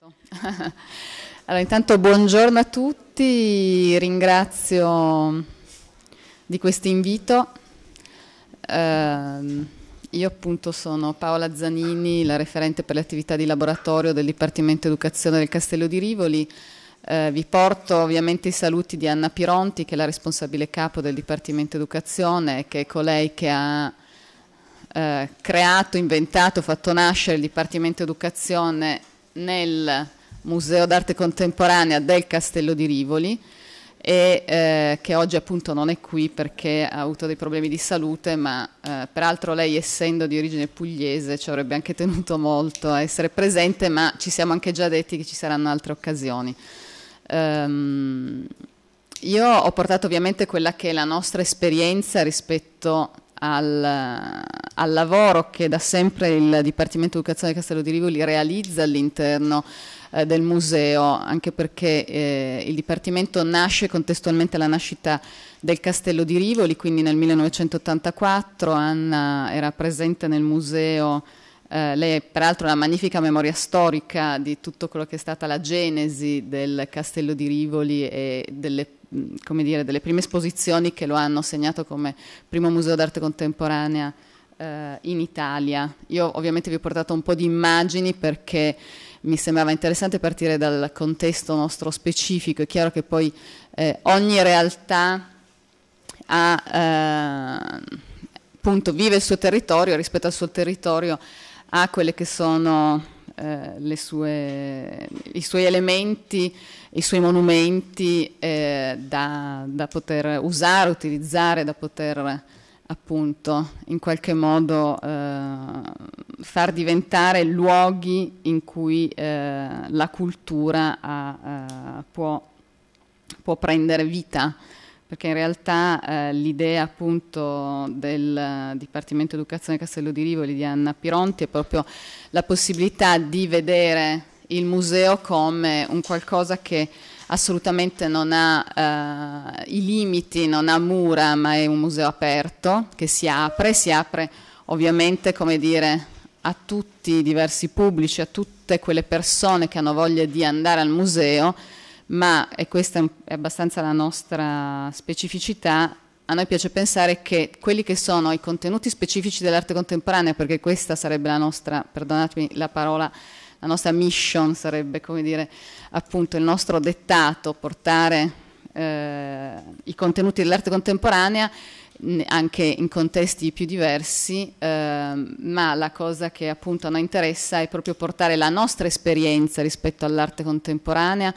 Certo. Allora, intanto buongiorno a tutti, ringrazio di questo invito. Eh, io appunto sono Paola Zanini, la referente per le attività di laboratorio del Dipartimento Educazione del Castello di Rivoli. Eh, vi porto ovviamente i saluti di Anna Pironti, che è la responsabile capo del Dipartimento Educazione, che è colei che ha eh, creato, inventato, fatto nascere il Dipartimento Educazione nel Museo d'arte contemporanea del Castello di Rivoli e eh, che oggi appunto non è qui perché ha avuto dei problemi di salute, ma eh, peraltro lei essendo di origine pugliese ci avrebbe anche tenuto molto a essere presente, ma ci siamo anche già detti che ci saranno altre occasioni. Um, io ho portato ovviamente quella che è la nostra esperienza rispetto al, al, lavoro che da sempre il Dipartimento Educazione di Castello di Rivoli realizza all'interno eh, del museo, anche perché eh, il Dipartimento nasce contestualmente alla nascita del Castello di Rivoli, quindi nel 1984 Anna era presente nel museo. Eh, lei è peraltro una magnifica memoria storica di tutto quello che è stata la genesi del Castello di Rivoli e delle come dire, delle prime esposizioni che lo hanno segnato come primo museo d'arte contemporanea eh, in Italia. Io ovviamente vi ho portato un po' di immagini perché mi sembrava interessante partire dal contesto nostro specifico. È chiaro che poi eh, ogni realtà ha, eh, appunto, vive il suo territorio, rispetto al suo territorio ha quelli che sono eh, sue, i suoi elementi i suoi monumenti eh, da, da, poter usare, utilizzare, da poter appunto in qualche modo eh, far diventare luoghi in cui eh, la cultura ha, eh, può, può, prendere vita perché in realtà eh, l'idea appunto del Dipartimento Educazione Castello di Rivoli di Anna Pironti è proprio la possibilità di vedere il museo come un qualcosa che assolutamente non ha eh, i limiti, non ha mura, ma è un museo aperto che si apre, si apre ovviamente come dire a tutti i diversi pubblici, a tutte quelle persone che hanno voglia di andare al museo, ma, e questa è abbastanza la nostra specificità, a noi piace pensare che quelli che sono i contenuti specifici dell'arte contemporanea, perché questa sarebbe la nostra, perdonatemi la parola, la nostra mission sarebbe, come dire, appunto il nostro dettato, portare eh, i contenuti dell'arte contemporanea anche in contesti più diversi, eh, ma la cosa che appunto a noi interessa è proprio portare la nostra esperienza rispetto all'arte contemporanea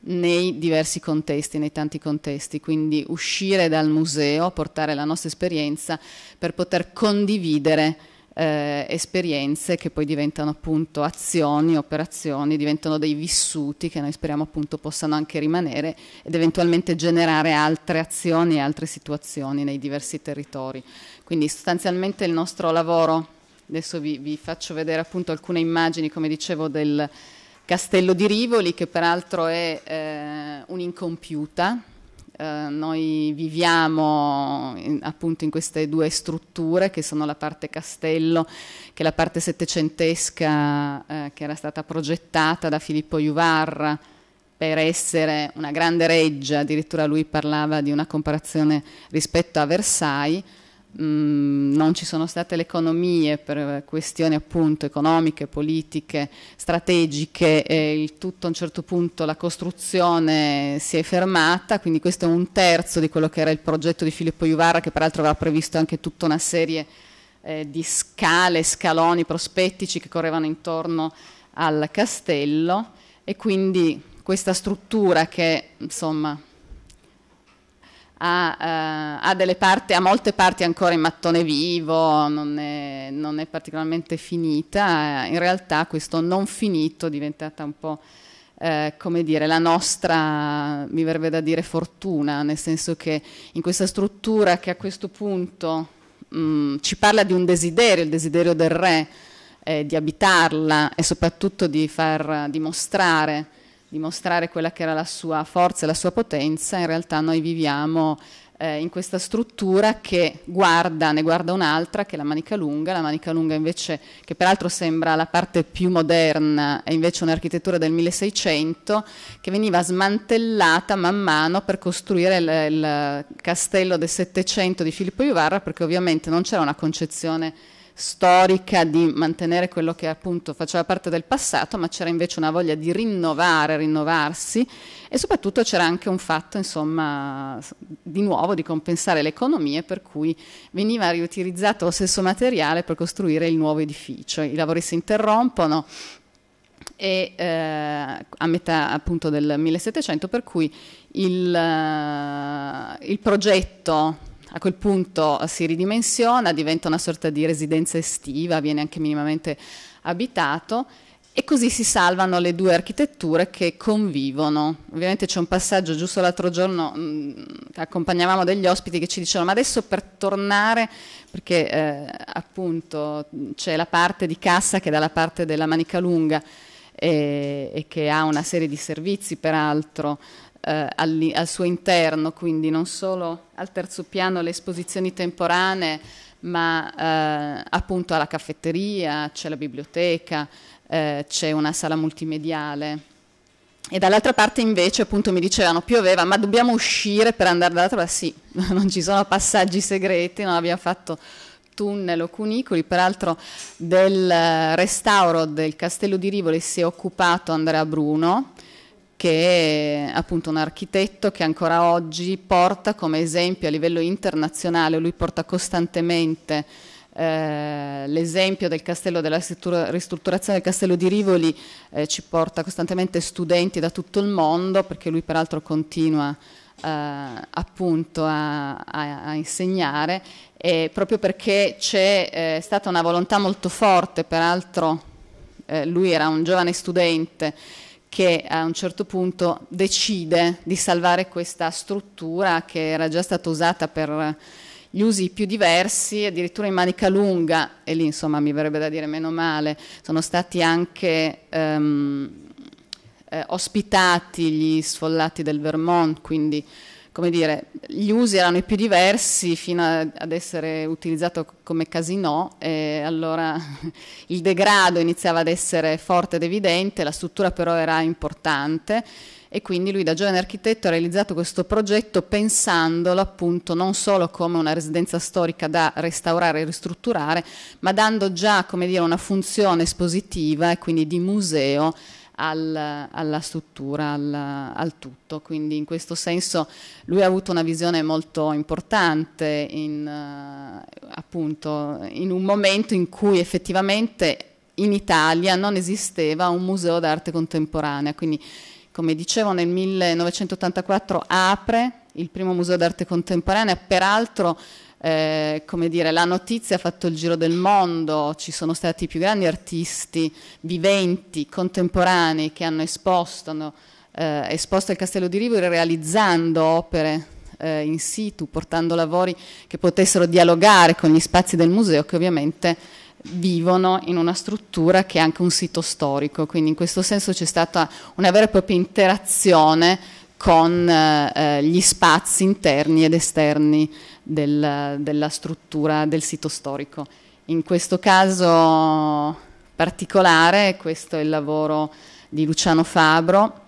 nei diversi contesti, nei tanti contesti, quindi uscire dal museo, portare la nostra esperienza per poter condividere eh, esperienze che poi diventano appunto azioni, operazioni, diventano dei vissuti che noi speriamo appunto possano anche rimanere ed eventualmente generare altre azioni e altre situazioni nei diversi territori. Quindi sostanzialmente il nostro lavoro, adesso vi, vi faccio vedere appunto alcune immagini come dicevo del Castello di Rivoli che peraltro è eh, un'incompiuta eh, noi viviamo in, appunto in queste due strutture che sono la parte castello, che è la parte settecentesca eh, che era stata progettata da Filippo Juvarra per essere una grande reggia, addirittura lui parlava di una comparazione rispetto a Versailles Mm, non ci sono state le economie per questioni appunto economiche, politiche, strategiche, e il tutto a un certo punto la costruzione si è fermata, quindi questo è un terzo di quello che era il progetto di Filippo Iuvarra che peraltro aveva previsto anche tutta una serie eh, di scale, scaloni prospettici che correvano intorno al castello e quindi questa struttura che insomma ha, eh, ha, parti, a molte parti ancora in mattone vivo, non è, non è, particolarmente finita, eh, in realtà questo non finito è diventata un po', eh, come dire, la nostra, mi verrebbe da dire, fortuna, nel senso che in questa struttura che a questo punto mh, mm, ci parla di un desiderio, il desiderio del re, eh, di abitarla e soprattutto di far dimostrare dimostrare quella che era la sua forza e la sua potenza, in realtà noi viviamo eh, in questa struttura che guarda, ne guarda un'altra che è la manica lunga, la manica lunga invece che peraltro sembra la parte più moderna, è invece un'architettura del 1600 che veniva smantellata man mano per costruire l- il castello del 700 di Filippo Iuvarra perché ovviamente non c'era una concezione storica di mantenere quello che appunto faceva parte del passato, ma c'era invece una voglia di rinnovare, rinnovarsi e soprattutto c'era anche un fatto, insomma, di nuovo di compensare le economie per cui veniva riutilizzato lo stesso materiale per costruire il nuovo edificio. I lavori si interrompono e eh, a metà appunto del 1700 per cui il, eh, il progetto a quel punto si ridimensiona, diventa una sorta di residenza estiva, viene anche minimamente abitato e così si salvano le due architetture che convivono. Ovviamente c'è un passaggio, giusto l'altro giorno mh, mm, accompagnavamo degli ospiti che ci dicevano ma adesso per tornare, perché eh, appunto c'è la parte di cassa che è dalla parte della manica lunga e, eh, e che ha una serie di servizi peraltro, eh, al, al suo interno, quindi non solo al terzo piano le esposizioni temporanee, ma eh, appunto alla caffetteria, c'è la biblioteca, eh, c'è una sala multimediale. E dall'altra parte invece appunto mi dicevano pioveva, ma dobbiamo uscire per andare dall'altra parte? Sì, non ci sono passaggi segreti, non abbiamo fatto tunnel o cunicoli, peraltro del restauro del castello di Rivoli si è occupato Andrea Bruno, che è appunto un architetto che ancora oggi porta come esempio a livello internazionale, lui porta costantemente eh, l'esempio del castello della ristrutturazione del castello di Rivoli eh, ci porta costantemente studenti da tutto il mondo perché lui peraltro continua eh, appunto a, a, a insegnare e proprio perché c'è eh, stata una volontà molto forte peraltro eh, lui era un giovane studente che a un certo punto decide di salvare questa struttura che era già stata usata per gli usi più diversi, addirittura in manica lunga, e lì insomma mi verrebbe da dire meno male, sono stati anche ehm, eh, ospitati gli sfollati del Vermont, quindi come dire, gli usi erano i più diversi fino a, ad essere utilizzato come casino e allora il degrado iniziava ad essere forte ed evidente, la struttura però era importante e quindi lui da giovane architetto ha realizzato questo progetto pensandolo appunto non solo come una residenza storica da restaurare e ristrutturare, ma dando già come dire, una funzione espositiva e quindi di museo al, alla struttura, al, al, tutto. Quindi in questo senso lui ha avuto una visione molto importante in, eh, appunto, in un momento in cui effettivamente in Italia non esisteva un museo d'arte contemporanea. Quindi, come dicevo, nel 1984 apre il primo museo d'arte contemporanea, peraltro eh, come dire, la notizia ha fatto il giro del mondo, ci sono stati i più grandi artisti viventi, contemporanei, che hanno esposto, hanno, eh, esposto il Castello di Rivoli realizzando opere eh, in situ, portando lavori che potessero dialogare con gli spazi del museo che ovviamente vivono in una struttura che è anche un sito storico, quindi in questo senso c'è stata una vera e propria interazione con eh, gli spazi interni ed esterni del, della struttura del sito storico. In questo caso particolare, questo è il lavoro di Luciano Fabro,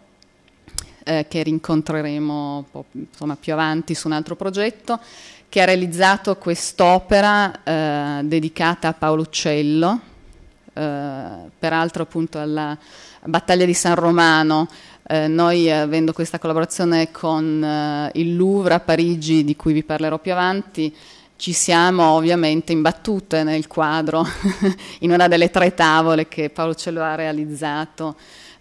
eh, che rincontreremo insomma, più avanti su un altro progetto, che ha realizzato quest'opera eh, dedicata a Paolo Uccello, eh, peraltro appunto alla battaglia di San Romano, eh, noi eh, avendo questa collaborazione con eh, il Louvre a Parigi, di cui vi parlerò più avanti, ci siamo ovviamente imbattute nel quadro, in una delle tre tavole che Paolo Cello ha realizzato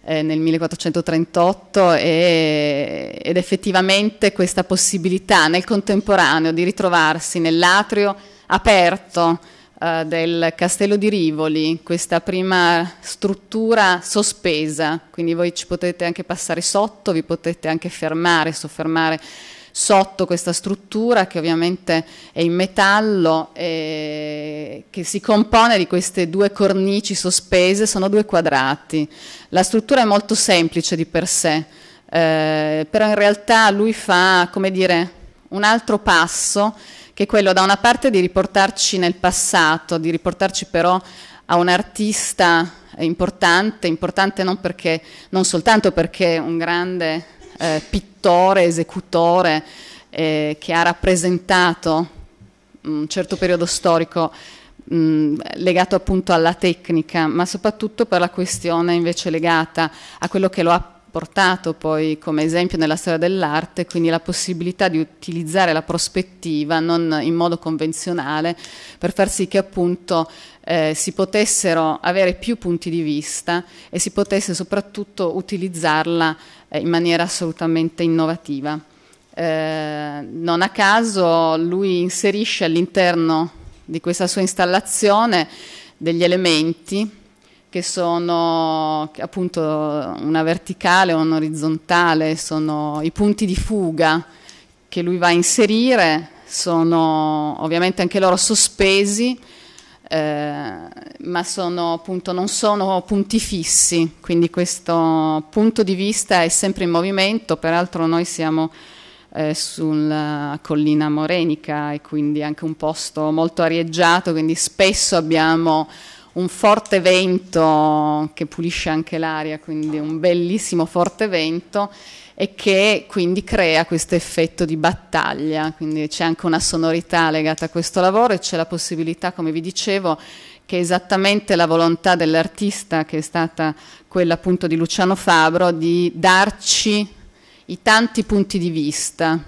eh, nel 1438 e, ed effettivamente questa possibilità nel contemporaneo di ritrovarsi nell'atrio aperto eh, del Castello di Rivoli, questa prima struttura sospesa, quindi voi ci potete anche passare sotto, vi potete anche fermare, soffermare sotto questa struttura che ovviamente è in metallo e eh, che si compone di queste due cornici sospese, sono due quadrati. La struttura è molto semplice di per sé, eh, però in realtà lui fa, come dire, un altro passo che è quello da una parte di riportarci nel passato, di riportarci però a un artista importante, importante non, perché, non soltanto perché è un grande eh, pittore, esecutore eh, che ha rappresentato un certo periodo storico legato appunto alla tecnica, ma soprattutto per la questione invece legata a quello che lo ha portato poi come esempio nella storia dell'arte, quindi la possibilità di utilizzare la prospettiva non in modo convenzionale per far sì che appunto eh, si potessero avere più punti di vista e si potesse soprattutto utilizzarla eh, in maniera assolutamente innovativa. Eh, non a caso lui inserisce all'interno di questa sua installazione degli elementi che sono appunto una verticale o un'orizzontale, sono i punti di fuga che lui va a inserire, sono ovviamente anche loro sospesi, eh, ma sono, appunto, non sono punti fissi, quindi questo punto di vista è sempre in movimento, peraltro noi siamo eh, sulla collina morenica e quindi anche un posto molto arieggiato, quindi spesso abbiamo un forte vento che pulisce anche l'aria, quindi un bellissimo forte vento e che quindi crea questo effetto di battaglia, quindi c'è anche una sonorità legata a questo lavoro e c'è la possibilità, come vi dicevo, che è esattamente la volontà dell'artista, che è stata quella appunto di Luciano Fabro, di darci i tanti punti di vista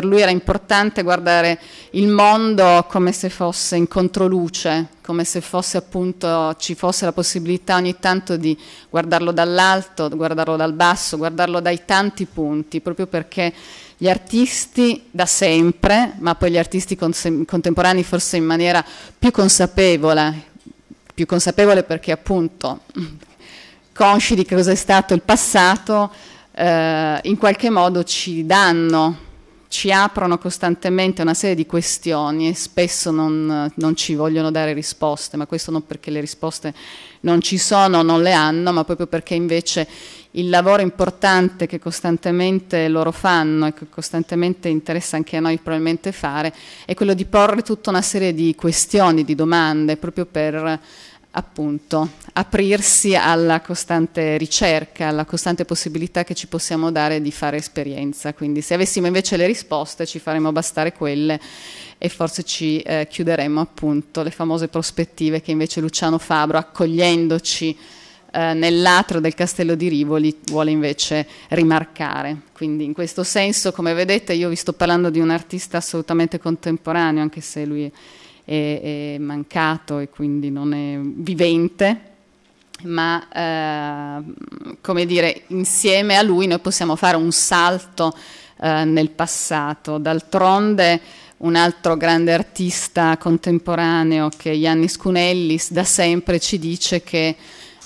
per lui era importante guardare il mondo come se fosse in controluce, come se fosse appunto, ci fosse la possibilità ogni tanto di guardarlo dall'alto, guardarlo dal basso, guardarlo dai tanti punti, proprio perché gli artisti da sempre, ma poi gli artisti contemporanei forse in maniera più consapevole, più consapevole perché appunto consci di che è stato il passato, eh, in qualche modo ci danno ci aprono costantemente una serie di questioni e spesso non, non, ci vogliono dare risposte, ma questo non perché le risposte non ci sono, non le hanno, ma proprio perché invece il lavoro importante che costantemente loro fanno e che costantemente interessa anche a noi probabilmente fare è quello di porre tutta una serie di questioni, di domande, proprio per appunto aprirsi alla costante ricerca, alla costante possibilità che ci possiamo dare di fare esperienza. Quindi se avessimo invece le risposte ci faremmo bastare quelle e forse ci eh, chiuderemmo appunto le famose prospettive che invece Luciano Fabro, accogliendoci eh, nell'atro del castello di Rivoli, vuole invece rimarcare. Quindi in questo senso, come vedete, io vi sto parlando di un artista assolutamente contemporaneo, anche se lui è è, è mancato e quindi non è vivente ma eh, come dire, insieme a lui noi possiamo fare un salto eh, nel passato. D'altronde un altro grande artista contemporaneo che è Yannis Kunellis da sempre ci dice che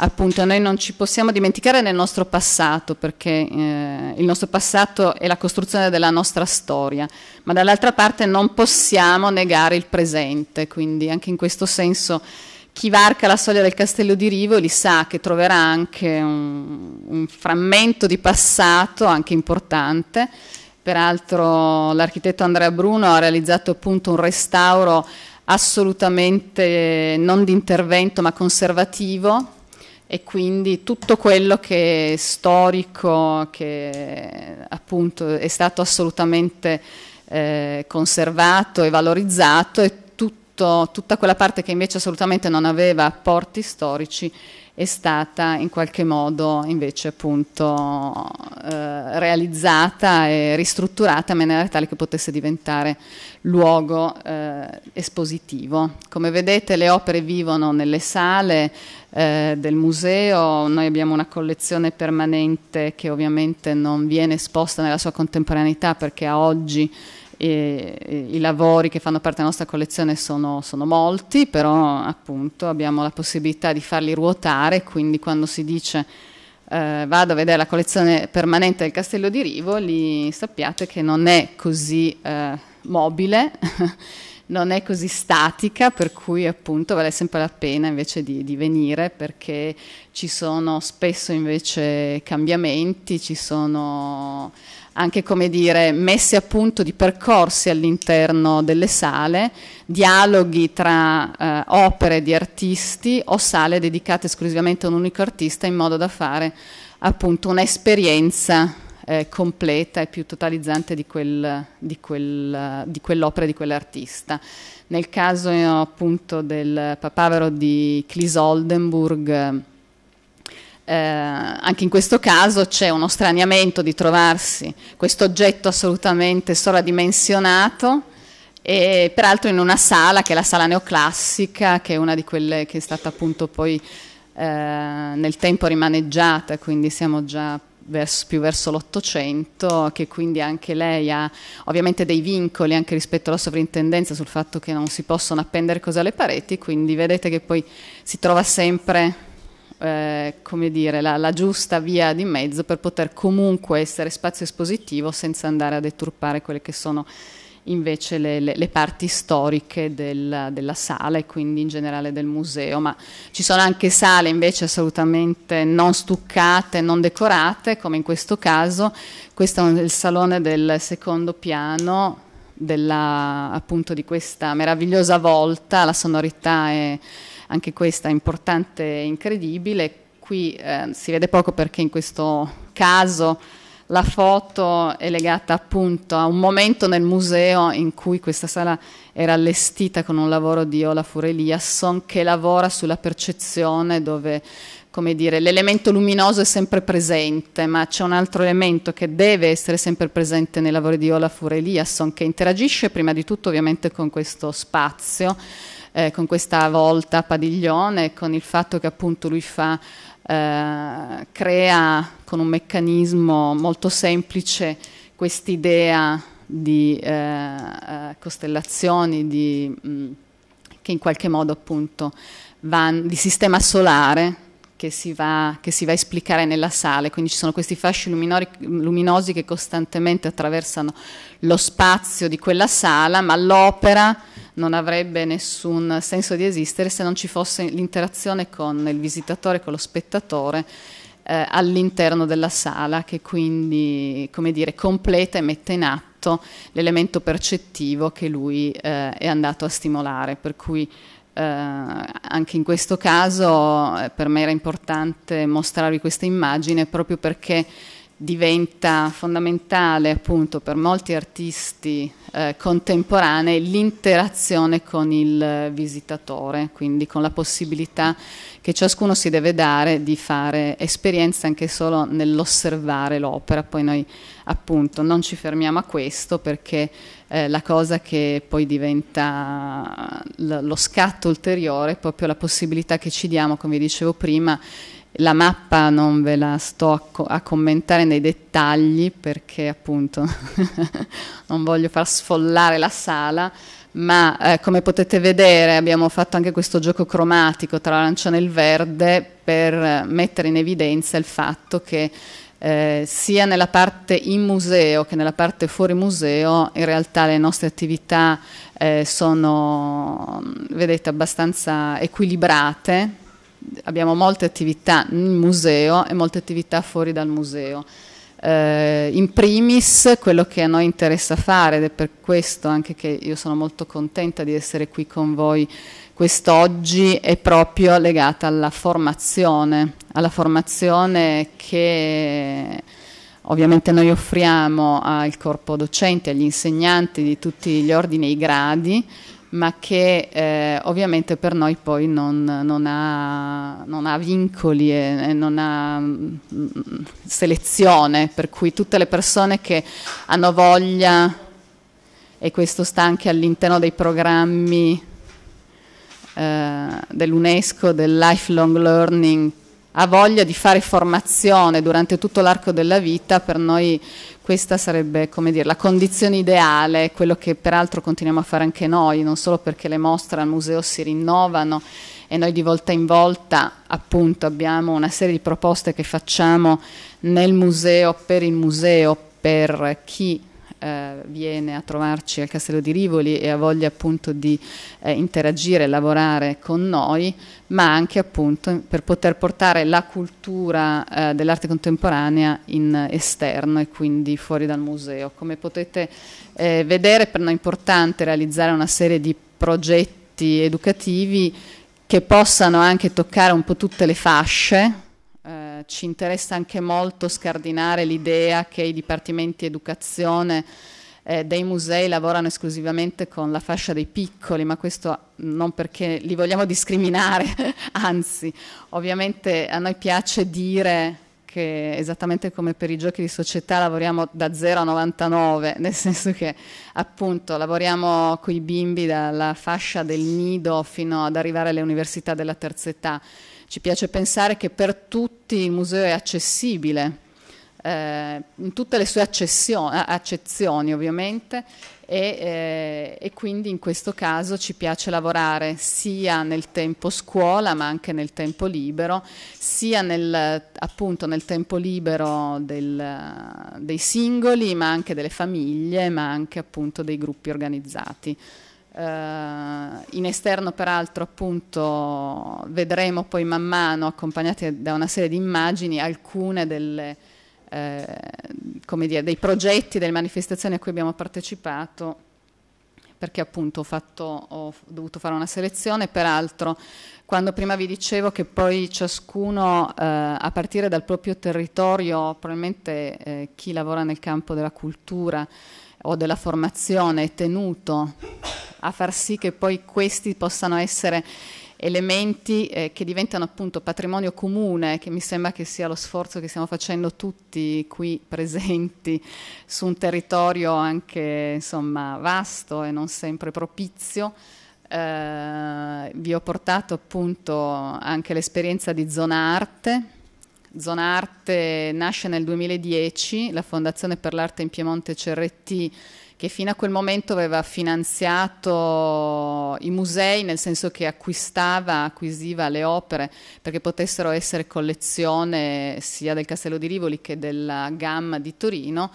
appunto noi non ci possiamo dimenticare del nostro passato, perché eh, il nostro passato è la costruzione della nostra storia, ma dall'altra parte non possiamo negare il presente, quindi anche in questo senso chi varca la soglia del castello di Rivoli sa che troverà anche un, un frammento di passato, anche importante, peraltro l'architetto Andrea Bruno ha realizzato appunto un restauro assolutamente non di intervento ma conservativo e quindi tutto quello che è storico, che appunto è stato assolutamente eh, conservato e valorizzato e tutto, tutta quella parte che invece assolutamente non aveva apporti storici è stata in qualche modo invece appunto eh, realizzata e ristrutturata in maniera tale che potesse diventare luogo eh, espositivo. Come vedete le opere vivono nelle sale eh, del museo, noi abbiamo una collezione permanente che ovviamente non viene esposta nella sua contemporaneità perché a oggi i lavori che fanno parte della nostra collezione sono, sono, molti, però appunto abbiamo la possibilità di farli ruotare, quindi quando si dice eh, vado a vedere la collezione permanente del Castello di Rivoli, sappiate che non è così eh, mobile, non è così statica, per cui appunto vale sempre la pena invece di, di venire perché ci sono spesso invece cambiamenti, ci sono anche come dire, messe a punto di percorsi all'interno delle sale, dialoghi tra eh, opere di artisti o sale dedicate esclusivamente a un unico artista in modo da fare appunto un'esperienza eh, completa e più totalizzante di, quel, di, quel, di quell'opera, di quell'artista. Nel caso appunto del papavero di Clis Oldenburg, eh, anche in questo caso c'è uno straniamento di trovarsi questo oggetto assolutamente sovradimensionato e peraltro in una sala che è la sala neoclassica, che è una di quelle che è stata appunto poi eh, nel tempo rimaneggiata, quindi siamo già verso, più verso l'Ottocento, che quindi anche lei ha ovviamente dei vincoli anche rispetto alla sovrintendenza sul fatto che non si possono appendere cose alle pareti, quindi vedete che poi si trova sempre eh, come dire, la, la, giusta via di mezzo per poter comunque essere spazio espositivo senza andare a deturpare quelle che sono invece le, le, le parti storiche del, della sala e quindi in generale del museo, ma ci sono anche sale invece assolutamente non stuccate, non decorate, come in questo caso, questo è il salone del secondo piano della, appunto di questa meravigliosa volta, la sonorità è anche questa importante e incredibile. Qui eh, si vede poco perché in questo caso la foto è legata appunto a un momento nel museo in cui questa sala era allestita con un lavoro di Olafur Eliasson che lavora sulla percezione dove come dire, l'elemento luminoso è sempre presente, ma c'è un altro elemento che deve essere sempre presente nei lavori di Olafur Eliasson, che interagisce prima di tutto ovviamente con questo spazio, eh, con questa volta padiglione, con il fatto che appunto lui fa, eh, crea con un meccanismo molto semplice quest'idea di eh, eh, costellazioni, di, mh, che in qualche modo appunto van, di sistema solare che si, va, che si, va, a esplicare nella sala, quindi ci sono questi fasci luminori, luminosi che costantemente attraversano lo spazio di quella sala, ma l'opera non avrebbe nessun senso di esistere se non ci fosse l'interazione con il visitatore, con lo spettatore eh, all'interno della sala che quindi come dire, completa e mette in atto l'elemento percettivo che lui eh, è andato a stimolare. Per cui eh, anche in questo caso eh, per me era importante mostrarvi questa immagine proprio perché diventa fondamentale appunto per molti artisti eh, contemporanei l'interazione con il visitatore, quindi con la possibilità che ciascuno si deve dare di fare esperienza anche solo nell'osservare l'opera. Poi noi appunto non ci fermiamo a questo perché eh, la cosa che poi diventa lo scatto ulteriore è proprio la possibilità che ci diamo, come vi dicevo prima, la mappa non ve la sto a, commentare nei dettagli perché appunto non voglio far sfollare la sala, ma eh, come potete vedere abbiamo fatto anche questo gioco cromatico tra l'arancione e il verde per eh, mettere in evidenza il fatto che eh, sia nella parte in museo che nella parte fuori museo, in realtà le nostre attività eh, sono, vedete, abbastanza equilibrate abbiamo molte attività in museo e molte attività fuori dal museo. Eh, in primis quello che a noi interessa fare ed è per questo anche che io sono molto contenta di essere qui con voi quest'oggi è proprio legata alla formazione, alla formazione che ovviamente noi offriamo al corpo docente, agli insegnanti di tutti gli ordini e i gradi, ma che eh, ovviamente per noi poi non, non, ha, non ha, vincoli e, e non ha mh, mm, selezione, per cui tutte le persone che hanno voglia, e questo sta anche all'interno dei programmi eh, dell'UNESCO, del lifelong learning, ha voglia di fare formazione durante tutto l'arco della vita, per noi questa sarebbe dire, la condizione ideale, quello che peraltro continuiamo a fare anche noi, non solo perché le mostre al museo si rinnovano e noi di volta in volta appunto, abbiamo una serie di proposte che facciamo nel museo, per il museo, per chi eh, viene a trovarci al Castello di Rivoli e ha voglia appunto di eh, interagire e lavorare con noi, ma anche appunto per poter portare la cultura eh, dell'arte contemporanea in esterno e quindi fuori dal museo. Come potete eh, vedere per noi è importante realizzare una serie di progetti educativi che possano anche toccare un po' tutte le fasce ci interessa anche molto scardinare l'idea che i dipartimenti educazione eh, dei musei lavorano esclusivamente con la fascia dei piccoli, ma questo non perché li vogliamo discriminare, anzi, ovviamente a noi piace dire che esattamente come per i giochi di società lavoriamo da 0 a 99, nel senso che appunto lavoriamo con i bimbi dalla fascia del nido fino ad arrivare alle università della terza età. Ci piace pensare che per tutti il museo è accessibile eh, in tutte le sue accezioni ovviamente e, eh, e, quindi in questo caso ci piace lavorare sia nel tempo scuola ma anche nel tempo libero, sia nel, appunto nel tempo libero del, dei singoli ma anche delle famiglie ma anche appunto dei gruppi organizzati. Uh, in esterno peraltro appunto vedremo poi man mano accompagnate da una serie di immagini alcune delle eh, come dire, dei progetti, delle manifestazioni a cui abbiamo partecipato perché appunto ho, fatto, ho, dovuto fare una selezione, peraltro quando prima vi dicevo che poi ciascuno eh, a partire dal proprio territorio, probabilmente eh, chi lavora nel campo della cultura o della formazione è tenuto a far sì che poi questi possano essere elementi eh, che diventano appunto patrimonio comune, che mi sembra che sia lo sforzo che stiamo facendo tutti qui presenti su un territorio anche insomma, vasto e non sempre propizio. Eh, vi ho portato appunto anche l'esperienza di Zona Arte. Zona Arte nasce nel 2010, la Fondazione per l'Arte in Piemonte CRT che fino a quel momento aveva finanziato i musei, nel senso che acquistava, acquisiva le opere perché potessero essere collezione sia del Castello di Rivoli che della Gamma di Torino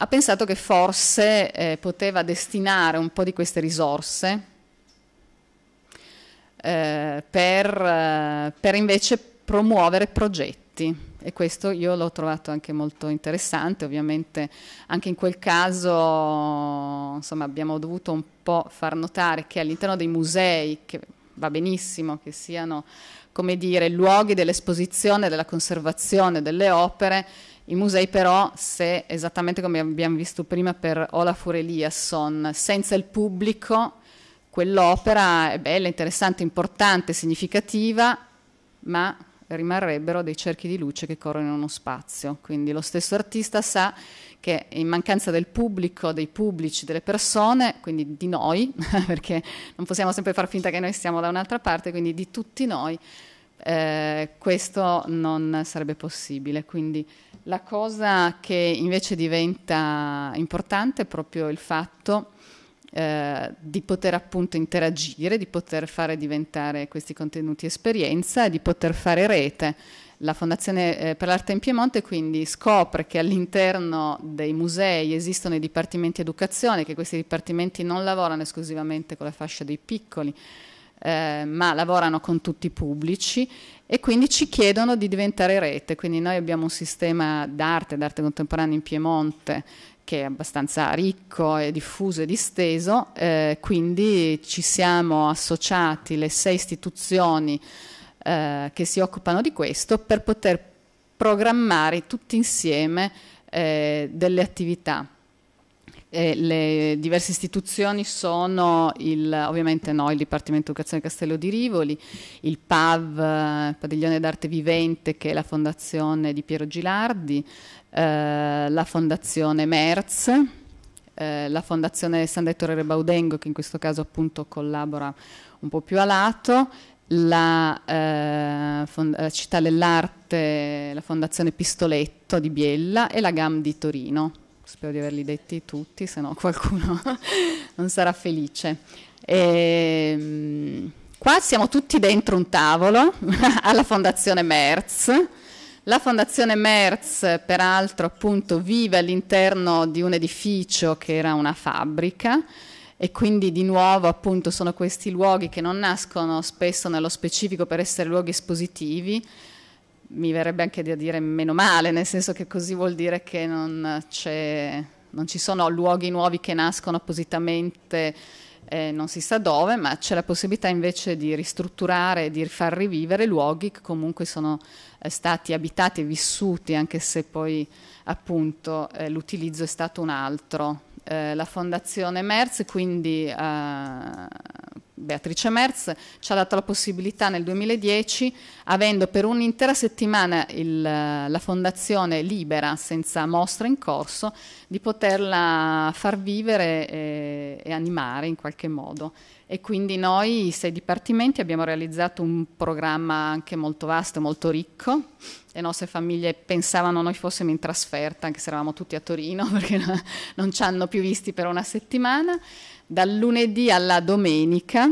ha pensato che forse eh, poteva destinare un po' di queste risorse eh, per, eh, per, invece promuovere progetti e questo io l'ho trovato anche molto interessante, ovviamente anche in quel caso insomma, abbiamo dovuto un po' far notare che all'interno dei musei, che va benissimo che siano come dire, luoghi dell'esposizione, della conservazione delle opere, i musei però, se esattamente come abbiamo visto prima per Olafur Eliasson, senza il pubblico, quell'opera è bella, interessante, importante, significativa, ma rimarrebbero dei cerchi di luce che corrono in uno spazio. Quindi lo stesso artista sa che in mancanza del pubblico, dei pubblici, delle persone, quindi di noi, perché non possiamo sempre far finta che noi stiamo da un'altra parte, quindi di tutti noi, eh, questo non sarebbe possibile. Quindi la cosa che invece diventa importante è proprio il fatto eh, di poter appunto interagire, di poter fare diventare questi contenuti esperienza e di poter fare rete. La Fondazione eh, per l'Arte in Piemonte quindi scopre che all'interno dei musei esistono i dipartimenti educazione, che questi dipartimenti non lavorano esclusivamente con la fascia dei piccoli, eh, ma lavorano con tutti i pubblici e quindi ci chiedono di diventare rete. Quindi noi abbiamo un sistema d'arte, d'arte contemporanea in Piemonte che è abbastanza ricco e diffuso e disteso, eh, quindi ci siamo associati le sei istituzioni eh, che si occupano di questo per poter programmare tutti insieme eh, delle attività. E le diverse istituzioni sono il, ovviamente noi, il Dipartimento Educazione Castello di Rivoli, il PAV, eh, Padiglione d'Arte Vivente, che è la fondazione di Piero Gilardi, eh, la Fondazione MERZ, eh, la Fondazione San Ettore Rebaudengo, che in questo caso appunto collabora un po' più a lato, la, eh, la eh, Città dell'Arte, la Fondazione Pistoletto di Biella e la GAM di Torino. Spero di averli detti tutti, se no qualcuno non sarà felice. E, ehm, qua siamo tutti dentro un tavolo alla Fondazione Merz la Fondazione Merz, peraltro, appunto, vive all'interno di un edificio che era una fabbrica e quindi di nuovo appunto sono questi luoghi che non nascono spesso nello specifico per essere luoghi espositivi, mi verrebbe anche da dire meno male, nel senso che così vuol dire che non, non ci sono luoghi nuovi che nascono appositamente eh, non si sa dove, ma c'è la possibilità invece di ristrutturare di far rivivere luoghi che comunque sono eh, stati abitati e vissuti, anche se poi appunto eh, l'utilizzo è stato un altro. Eh, la Fondazione Merz, quindi eh, Beatrice Merz, ci ha dato la possibilità nel 2010, avendo per un'intera settimana il, eh, la Fondazione libera, senza mostra in corso, di poterla far vivere e, e animare in qualche modo e quindi noi, i sei dipartimenti, abbiamo realizzato un programma anche molto vasto, molto ricco. Le nostre famiglie pensavano noi fossimo in trasferta, anche se eravamo tutti a Torino, perché non ci hanno più visti per una settimana. Dal lunedì alla domenica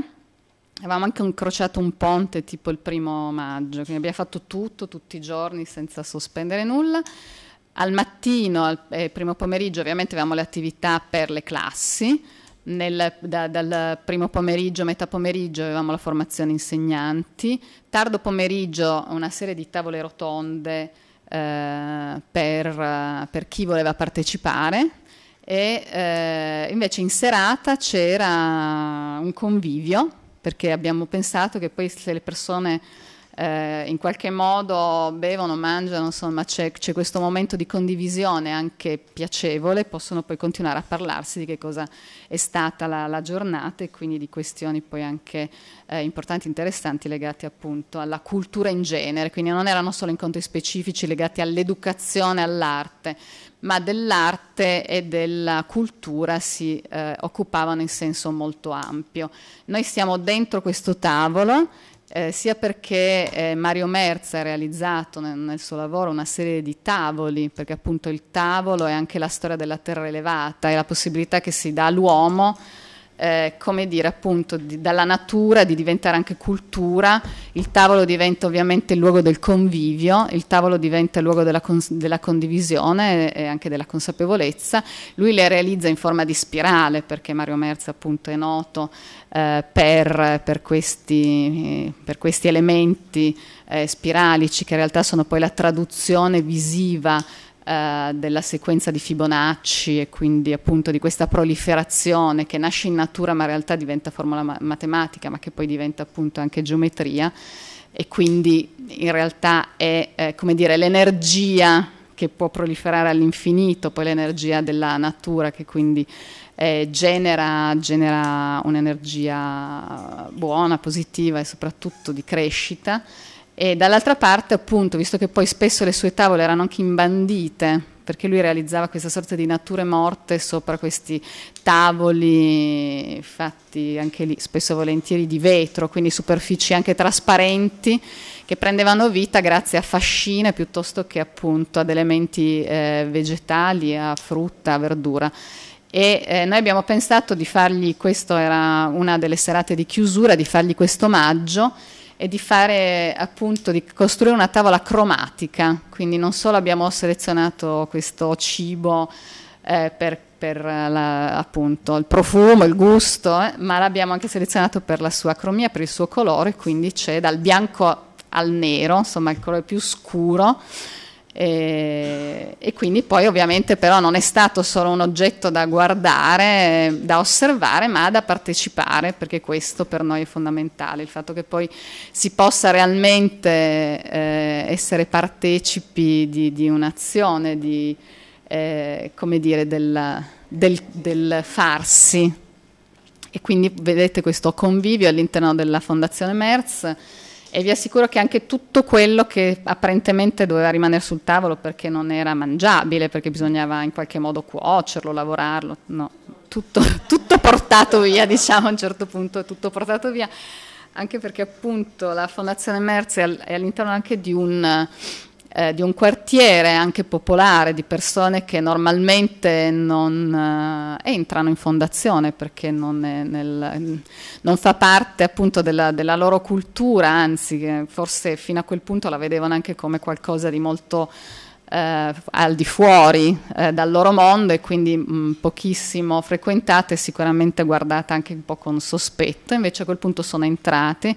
avevamo anche incrociato un ponte tipo il primo maggio, quindi abbiamo fatto tutto, tutti i giorni, senza sospendere nulla. Al mattino, al eh, primo pomeriggio, ovviamente avevamo le attività per le classi nel, da, dal primo pomeriggio, metà pomeriggio avevamo la formazione insegnanti, tardo pomeriggio una serie di tavole rotonde eh, per, per, chi voleva partecipare e eh, invece in serata c'era un convivio perché abbiamo pensato che poi se le persone eh, in qualche modo bevono, mangiano, insomma c'è, c'è, questo momento di condivisione anche piacevole, possono poi continuare a parlarsi di che cosa è stata la, la giornata e quindi di questioni poi anche eh, importanti, interessanti legate appunto alla cultura in genere, quindi non erano solo incontri specifici legati all'educazione, all'arte, ma dell'arte e della cultura si eh, occupavano in senso molto ampio. Noi siamo dentro questo tavolo eh, sia perché eh, Mario Merza ha realizzato nel, nel, suo lavoro una serie di tavoli, perché appunto il tavolo è anche la storia della terra elevata, è la possibilità che si dà all'uomo eh, come dire appunto di, dalla natura di diventare anche cultura, il tavolo diventa ovviamente il luogo del convivio, il tavolo diventa il luogo della, cons- della condivisione e anche della consapevolezza, lui le realizza in forma di spirale perché Mario Merz appunto è noto eh, per, per, questi, per, questi, elementi eh, spiralici che in realtà sono poi la traduzione visiva eh, della sequenza di Fibonacci e quindi appunto di questa proliferazione che nasce in natura ma in realtà diventa formula ma matematica ma che poi diventa appunto anche geometria e quindi in realtà è eh, come dire l'energia che può proliferare all'infinito, poi l'energia della natura che quindi eh, genera, genera un'energia buona, positiva e soprattutto di crescita e dall'altra parte, appunto, visto che poi spesso le sue tavole erano anche imbandite, perché lui realizzava questa sorta di nature morte sopra questi tavoli fatti anche lì spesso e volentieri di vetro, quindi superfici anche trasparenti che prendevano vita grazie a fascine piuttosto che appunto ad elementi eh, vegetali, a frutta, a verdura. E eh, noi abbiamo pensato di fargli, questa era una delle serate di chiusura, di fargli questo omaggio e di fare appunto di costruire una tavola cromatica, quindi non solo abbiamo selezionato questo cibo eh, per, per la, appunto il profumo, il gusto, eh, ma l'abbiamo anche selezionato per la sua cromia, per il suo colore, quindi c'è dal bianco al nero, insomma il colore più scuro e, eh, e, quindi poi ovviamente però non è stato solo un oggetto da guardare, da osservare, ma da partecipare, perché questo per noi è fondamentale, il fatto che poi si possa realmente eh, essere partecipi di, di un'azione, di, eh, come dire, del, del, del farsi. E quindi vedete questo convivio all'interno della Fondazione MERS e vi assicuro che anche tutto quello che apparentemente doveva rimanere sul tavolo perché non era mangiabile, perché bisognava in qualche modo cuocerlo, lavorarlo, no, tutto, tutto portato via, diciamo a un certo punto, tutto portato via, anche perché appunto la Fondazione Merzi è all'interno anche di un eh, di un quartiere anche popolare, di persone che normalmente non eh, entrano in fondazione perché non, nel, non fa parte appunto della, della, loro cultura, anzi eh, forse fino a quel punto la vedevano anche come qualcosa di molto... Eh, al di fuori eh, dal loro mondo e quindi mh, mm, pochissimo e sicuramente guardata anche un po' con sospetto, invece a quel punto sono entrate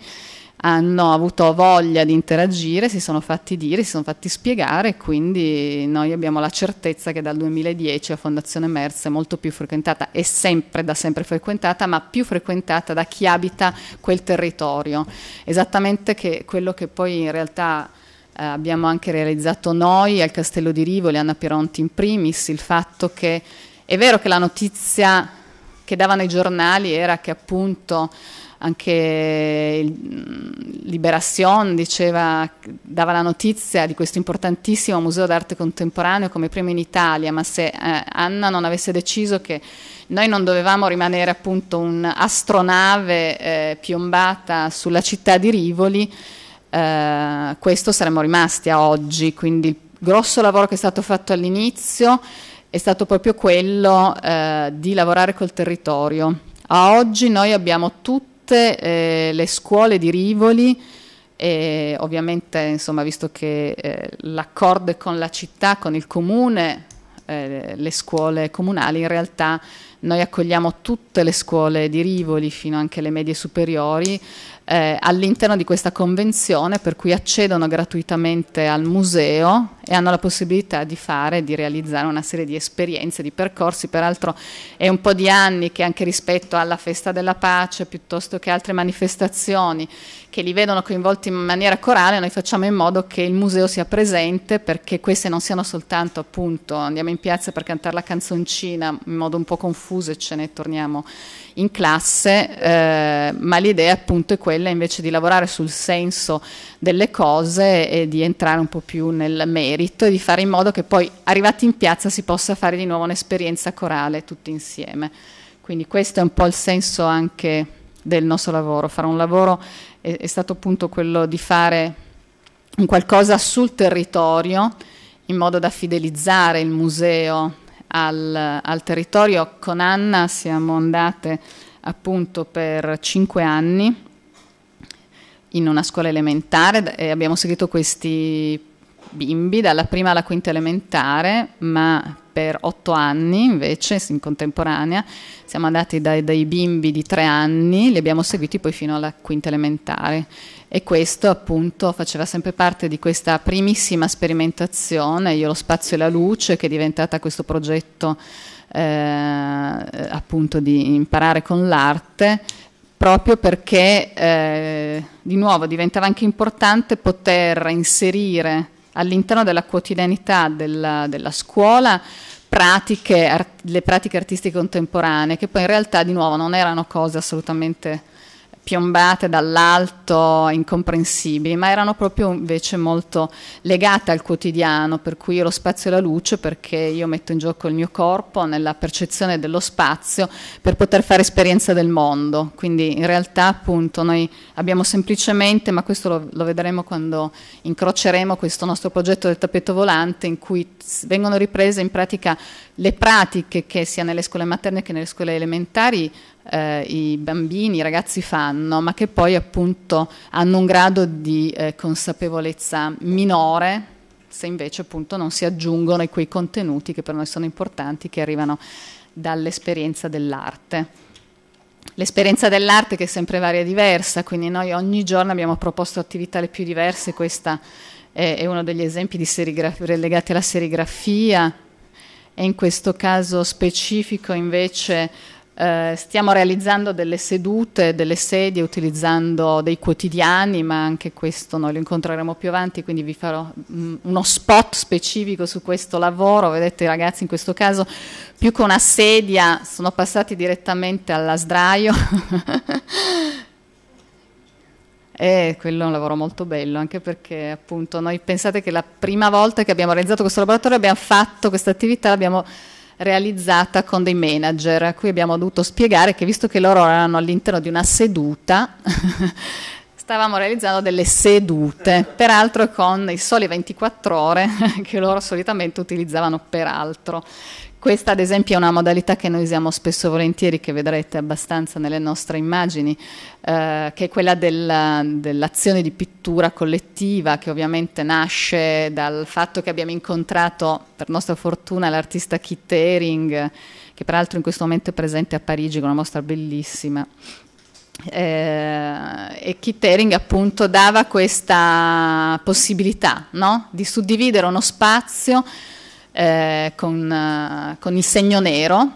hanno avuto voglia di interagire, si sono fatti dire, si sono fatti spiegare, quindi noi abbiamo la certezza che dal 2010 la Fondazione Merz è molto più frequentata, è sempre da sempre frequentata, ma più frequentata da chi abita quel territorio, esattamente che quello che poi in realtà eh, abbiamo anche realizzato noi al Castello di Rivoli, Anna Pironti in primis, il fatto che è vero che la notizia che davano i giornali era che appunto anche mm, Liberazione diceva, dava la notizia di questo importantissimo museo d'arte contemporaneo come primo in Italia, ma se eh, Anna non avesse deciso che noi non dovevamo rimanere appunto un'astronave eh, piombata sulla città di Rivoli, eh, questo saremmo rimasti a oggi, quindi il grosso lavoro che è stato fatto all'inizio è stato proprio quello eh, di lavorare col territorio. A oggi noi abbiamo tutto tutte eh, le scuole di Rivoli e ovviamente, insomma, visto che eh, l'accordo è con la città, con il comune, eh, le scuole comunali, in realtà noi accogliamo tutte le scuole di Rivoli fino anche alle medie superiori, eh, all'interno di questa convenzione per cui accedono gratuitamente al museo e hanno la possibilità di fare, di realizzare una serie di esperienze, di percorsi, peraltro è un po' di anni che anche rispetto alla festa della pace piuttosto che altre manifestazioni che li vedono coinvolti in maniera corale, noi facciamo in modo che il museo sia presente perché queste non siano soltanto appunto andiamo in piazza per cantare la canzoncina in modo un po' confuso e ce ne torniamo in classe, eh, ma l'idea appunto è quella invece di lavorare sul senso delle cose e di entrare un po' più nel merito e di fare in modo che poi arrivati in piazza si possa fare di nuovo un'esperienza corale tutti insieme. Quindi questo è un po' il senso anche del nostro lavoro, fare un lavoro è, è stato appunto quello di fare un qualcosa sul territorio in modo da fidelizzare il museo al, al territorio. Con Anna siamo andate appunto per cinque anni in una scuola elementare e abbiamo seguito questi bimbi dalla prima alla quinta elementare, ma per otto anni invece, in contemporanea, siamo andati dai, dai bimbi di tre anni, li abbiamo seguiti poi fino alla quinta elementare e questo appunto faceva sempre parte di questa primissima sperimentazione, io lo spazio e la luce che è diventata questo progetto eh, appunto di imparare con l'arte proprio perché eh, di nuovo diventava anche importante poter inserire all'interno della quotidianità della, della scuola pratiche, art, le pratiche artistiche contemporanee, che poi in realtà di nuovo non erano cose assolutamente piombate dall'alto, incomprensibili, ma erano proprio invece molto legate al quotidiano, per cui lo spazio e la luce perché io metto in gioco il mio corpo nella percezione dello spazio per poter fare esperienza del mondo. Quindi in realtà appunto noi abbiamo semplicemente, ma questo lo, lo vedremo quando incroceremo questo nostro progetto del tappeto volante in cui vengono riprese in pratica le pratiche che sia nelle scuole materne che nelle scuole elementari eh, i bambini, i ragazzi fanno, ma che poi appunto hanno un grado di eh, consapevolezza minore se invece appunto non si aggiungono quei contenuti che per noi sono importanti che arrivano dall'esperienza dell'arte. L'esperienza dell'arte che è sempre varia e diversa, quindi noi ogni giorno abbiamo proposto attività le più diverse, questa è, è uno degli esempi legati alla serigrafia e in questo caso specifico invece eh, stiamo realizzando delle sedute, delle sedie utilizzando dei quotidiani, ma anche questo noi lo incontreremo più avanti, quindi vi farò mm, uno spot specifico su questo lavoro. Vedete i ragazzi, in questo caso più che una sedia sono passati direttamente alla sdraio. E eh, quello è un lavoro molto bello, anche perché appunto noi pensate che la prima volta che abbiamo realizzato questo laboratorio abbiamo fatto questa attività, l'abbiamo realizzata con dei manager a cui abbiamo dovuto spiegare che visto che loro erano all'interno di una seduta stavamo realizzando delle sedute, peraltro con i soli 24 ore che loro solitamente utilizzavano per altro. Questa ad esempio è una modalità che noi usiamo spesso e volentieri, che vedrete abbastanza nelle nostre immagini, eh, che è quella del, dell'azione di pittura collettiva, che ovviamente nasce dal fatto che abbiamo incontrato, per nostra fortuna, l'artista Kit Ehring, che peraltro in questo momento è presente a Parigi con una mostra bellissima, eh, e Kit Ehring appunto dava questa possibilità no? di suddividere uno spazio eh, con, eh, con, il segno nero.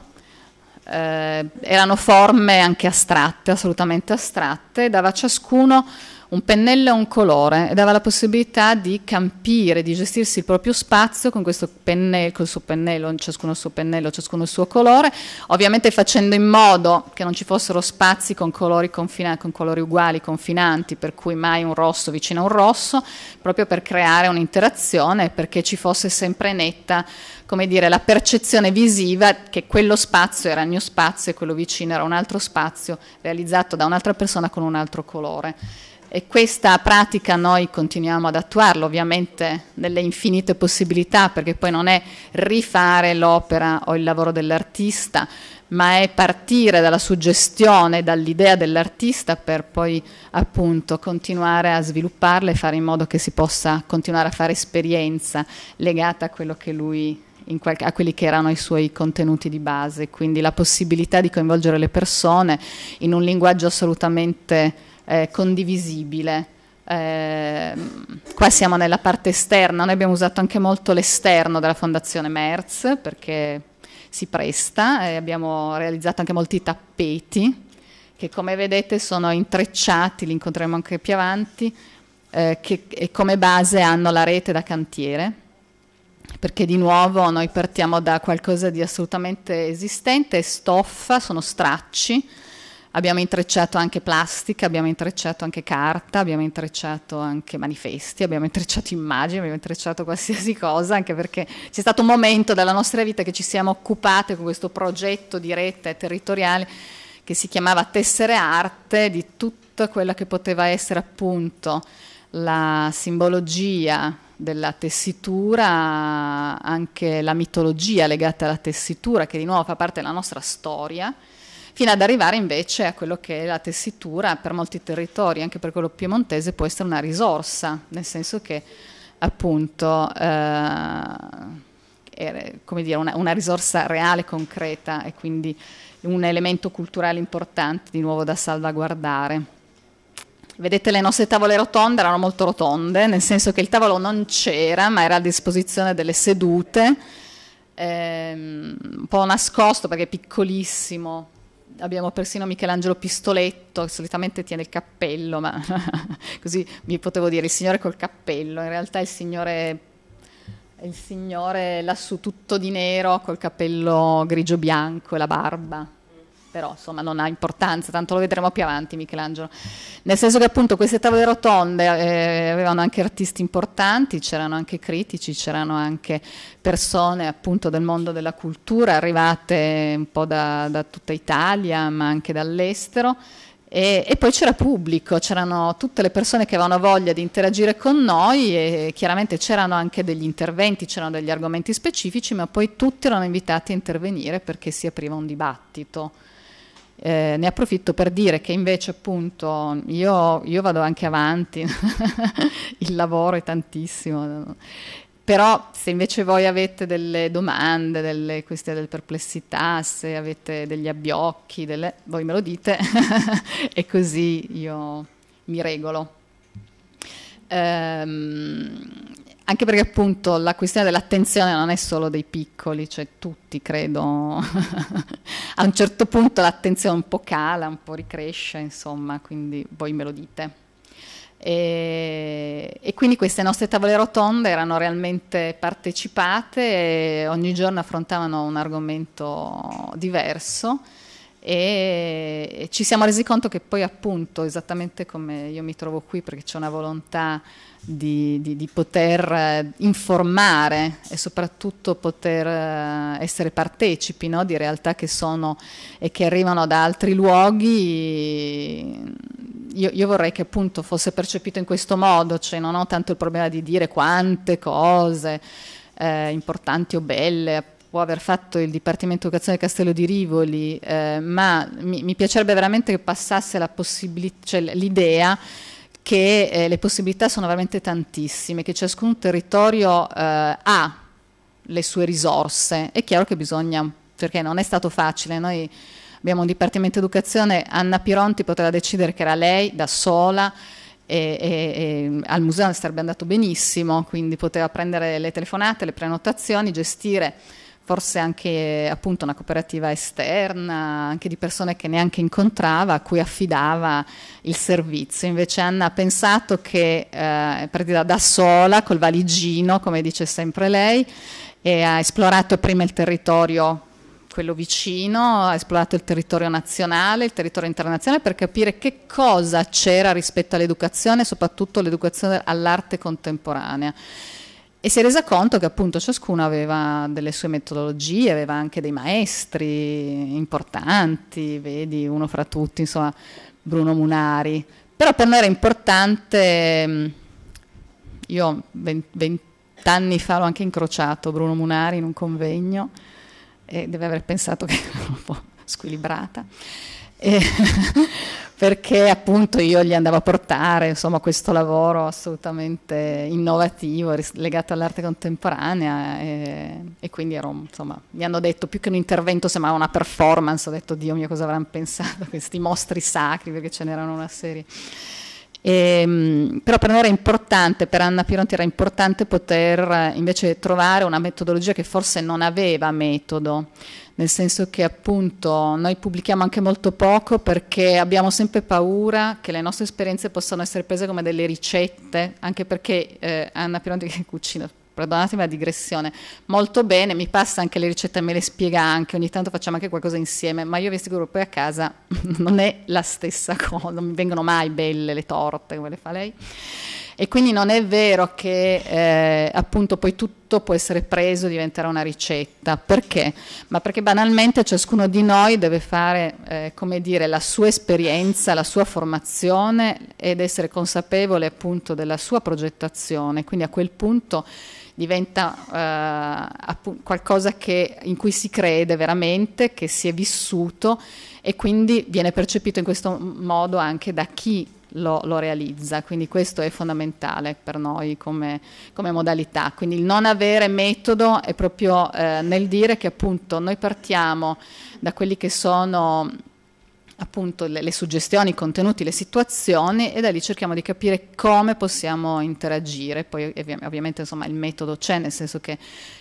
Eh, erano forme anche astratte, assolutamente astratte, dava a ciascuno un pennello e un colore e dava la possibilità di campire, di gestirsi il proprio spazio con questo pennello, col suo pennello, ciascuno il suo pennello, ciascuno il suo colore, ovviamente facendo in modo che non ci fossero spazi con colori, confina- con colori uguali, confinanti, per cui mai un rosso vicino a un rosso, proprio per creare un'interazione, perché ci fosse sempre netta come dire, la percezione visiva che quello spazio era il mio spazio e quello vicino era un altro spazio realizzato da un'altra persona con un altro colore. E questa pratica noi continuiamo ad attuarla, ovviamente nelle infinite possibilità, perché poi non è rifare l'opera o il lavoro dell'artista, ma è partire dalla suggestione, dall'idea dell'artista per poi appunto continuare a svilupparla e fare in modo che si possa continuare a fare esperienza legata a quello che lui Qualche, a quelli che erano i suoi contenuti di base, quindi la possibilità di coinvolgere le persone in un linguaggio assolutamente eh, condivisibile. Eh, qua siamo nella parte esterna, noi abbiamo usato anche molto l'esterno della Fondazione Merz perché si presta e abbiamo realizzato anche molti tappeti che come vedete sono intrecciati, li incontreremo anche più avanti, eh, che, e come base hanno la rete da cantiere perché di nuovo noi partiamo da qualcosa di assolutamente esistente, stoffa, sono stracci, abbiamo intrecciato anche plastica, abbiamo intrecciato anche carta, abbiamo intrecciato anche manifesti, abbiamo intrecciato immagini, abbiamo intrecciato qualsiasi cosa, anche perché c'è stato un momento della nostra vita che ci siamo occupate con questo progetto di rete territoriale che si chiamava Tessere Arte di tutta quella che poteva essere appunto la simbologia della tessitura, anche la mitologia legata alla tessitura, che di nuovo fa parte della nostra storia, fino ad arrivare invece a quello che la tessitura per molti territori, anche per quello piemontese, può essere una risorsa, nel senso che appunto eh, come dire, una, una risorsa reale, concreta e quindi un elemento culturale importante di nuovo da salvaguardare. Vedete le nostre tavole rotonde erano molto rotonde, nel senso che il tavolo non c'era, ma era a disposizione delle sedute, ehm, un po' nascosto perché è piccolissimo, abbiamo persino Michelangelo Pistoletto, che solitamente tiene il cappello, ma così vi potevo dire il Signore col cappello, in realtà il Signore il signore lassù tutto di nero col cappello grigio bianco e la barba però insomma non ha importanza, tanto lo vedremo più avanti Michelangelo. Nel senso che appunto queste tavole rotonde eh, avevano anche artisti importanti, c'erano anche critici, c'erano anche persone appunto del mondo della cultura arrivate un po' da, da tutta Italia ma anche dall'estero. E, e, poi c'era pubblico, c'erano tutte le persone che avevano voglia di interagire con noi e chiaramente c'erano anche degli interventi, c'erano degli argomenti specifici, ma poi tutti erano invitati a intervenire perché si apriva un dibattito eh, ne approfitto per dire che invece appunto io, io vado anche avanti, il lavoro è tantissimo, però se invece voi avete delle domande, delle questioni, delle perplessità, se avete degli abbiocchi, delle, voi me lo dite e così io mi regolo. Ehm, anche perché appunto la questione dell'attenzione non è solo dei piccoli, cioè tutti credo a un certo punto l'attenzione un po' cala, un po' ricresce, insomma, quindi voi me lo dite. E, e quindi queste nostre tavole rotonde erano realmente partecipate e ogni giorno affrontavano un argomento diverso e ci siamo resi conto che poi appunto esattamente come io mi trovo qui perché c'è una volontà di, di, di poter eh, informare e soprattutto poter eh, essere partecipi no, di realtà che sono e che arrivano da altri luoghi io, io, vorrei che appunto fosse percepito in questo modo cioè non ho tanto il problema di dire quante cose eh, importanti o belle appunto può aver fatto il Dipartimento Educazione Castello di Rivoli, eh, ma mi, mi, piacerebbe veramente che passasse cioè l'idea che eh, le possibilità sono veramente tantissime, che ciascun territorio eh, ha le sue risorse. È chiaro che bisogna, perché non è stato facile, noi abbiamo un Dipartimento Educazione, Anna Pironti poteva decidere che era lei da sola, e, e, e, al museo sarebbe andato benissimo, quindi poteva prendere le telefonate, le prenotazioni, gestire forse anche appunto una cooperativa esterna, anche di persone che neanche incontrava, a cui affidava il servizio. Invece Anna ha pensato che eh, partita da sola, col valigino, come dice sempre lei, e ha esplorato prima il territorio quello vicino, ha esplorato il territorio nazionale, il territorio internazionale per capire che cosa c'era rispetto all'educazione, soprattutto l'educazione all'arte contemporanea e si è resa conto che appunto ciascuno aveva delle sue metodologie, aveva anche dei maestri importanti, vedi uno fra tutti, insomma Bruno Munari, però per noi era importante, mm, io vent'anni fa l'ho anche incrociato Bruno Munari in un convegno e deve aver pensato che ero un po' squilibrata. perché appunto io gli andavo a portare insomma, questo lavoro assolutamente innovativo legato all'arte contemporanea e, e quindi ero, insomma, mi hanno detto più che un intervento sembrava una performance, ho detto Dio mio cosa avranno pensato questi mostri sacri perché ce n'erano una serie. E, ehm, però per noi era importante, per Anna Pironti era importante poter eh, invece trovare una metodologia che forse non aveva metodo, nel senso che appunto noi pubblichiamo anche molto poco perché abbiamo sempre paura che le nostre esperienze possano essere prese come delle ricette, anche perché eh, Anna Pironti che cucina perdonatemi la digressione, molto bene, mi passa anche le ricette, me le spiega anche, ogni tanto facciamo anche qualcosa insieme, ma io vi assicuro poi a casa non è la stessa cosa, non mi vengono mai belle le torte come le fa lei. E quindi non è vero che eh, appunto poi tutto può essere preso e diventerà una ricetta. Perché? Ma perché banalmente ciascuno di noi deve fare, eh, come dire, la sua esperienza, la sua formazione ed essere consapevole appunto della sua progettazione. Quindi a quel punto diventa eh, qualcosa che, in cui si crede veramente, che si è vissuto e quindi viene percepito in questo modo anche da chi lo, lo, realizza, quindi questo è fondamentale per noi come, come modalità. Quindi il non avere metodo è proprio eh, nel dire che appunto noi partiamo da quelli che sono appunto le, le, suggestioni, i contenuti, le situazioni e da lì cerchiamo di capire come possiamo interagire. Poi ovviamente insomma, il metodo c'è, nel senso che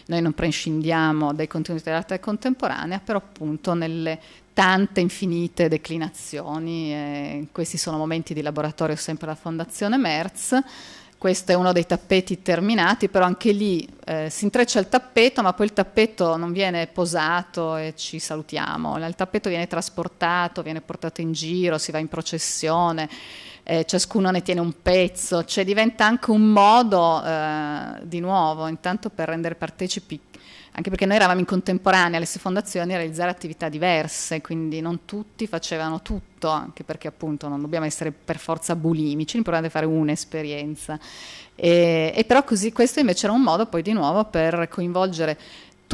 noi non prescindiamo dai contenuti dell'arte contemporanea, però appunto nelle tante infinite declinazioni, eh, questi sono momenti di laboratorio sempre alla Fondazione MERZ questo è uno dei tappeti terminati, però anche lì eh, si intreccia il tappeto, ma poi il tappeto non viene posato e ci salutiamo, il tappeto viene trasportato, viene portato in giro, si va in processione, eh, ciascuno ne tiene un pezzo, cioè diventa anche un modo eh, di nuovo intanto per rendere partecipi anche perché noi eravamo in contemporanea alle fondazioni a realizzare attività diverse, quindi non tutti facevano tutto, anche perché appunto non dobbiamo essere per forza bulimici, l'importante è fare un'esperienza. E, e però così questo invece era un modo poi di nuovo per coinvolgere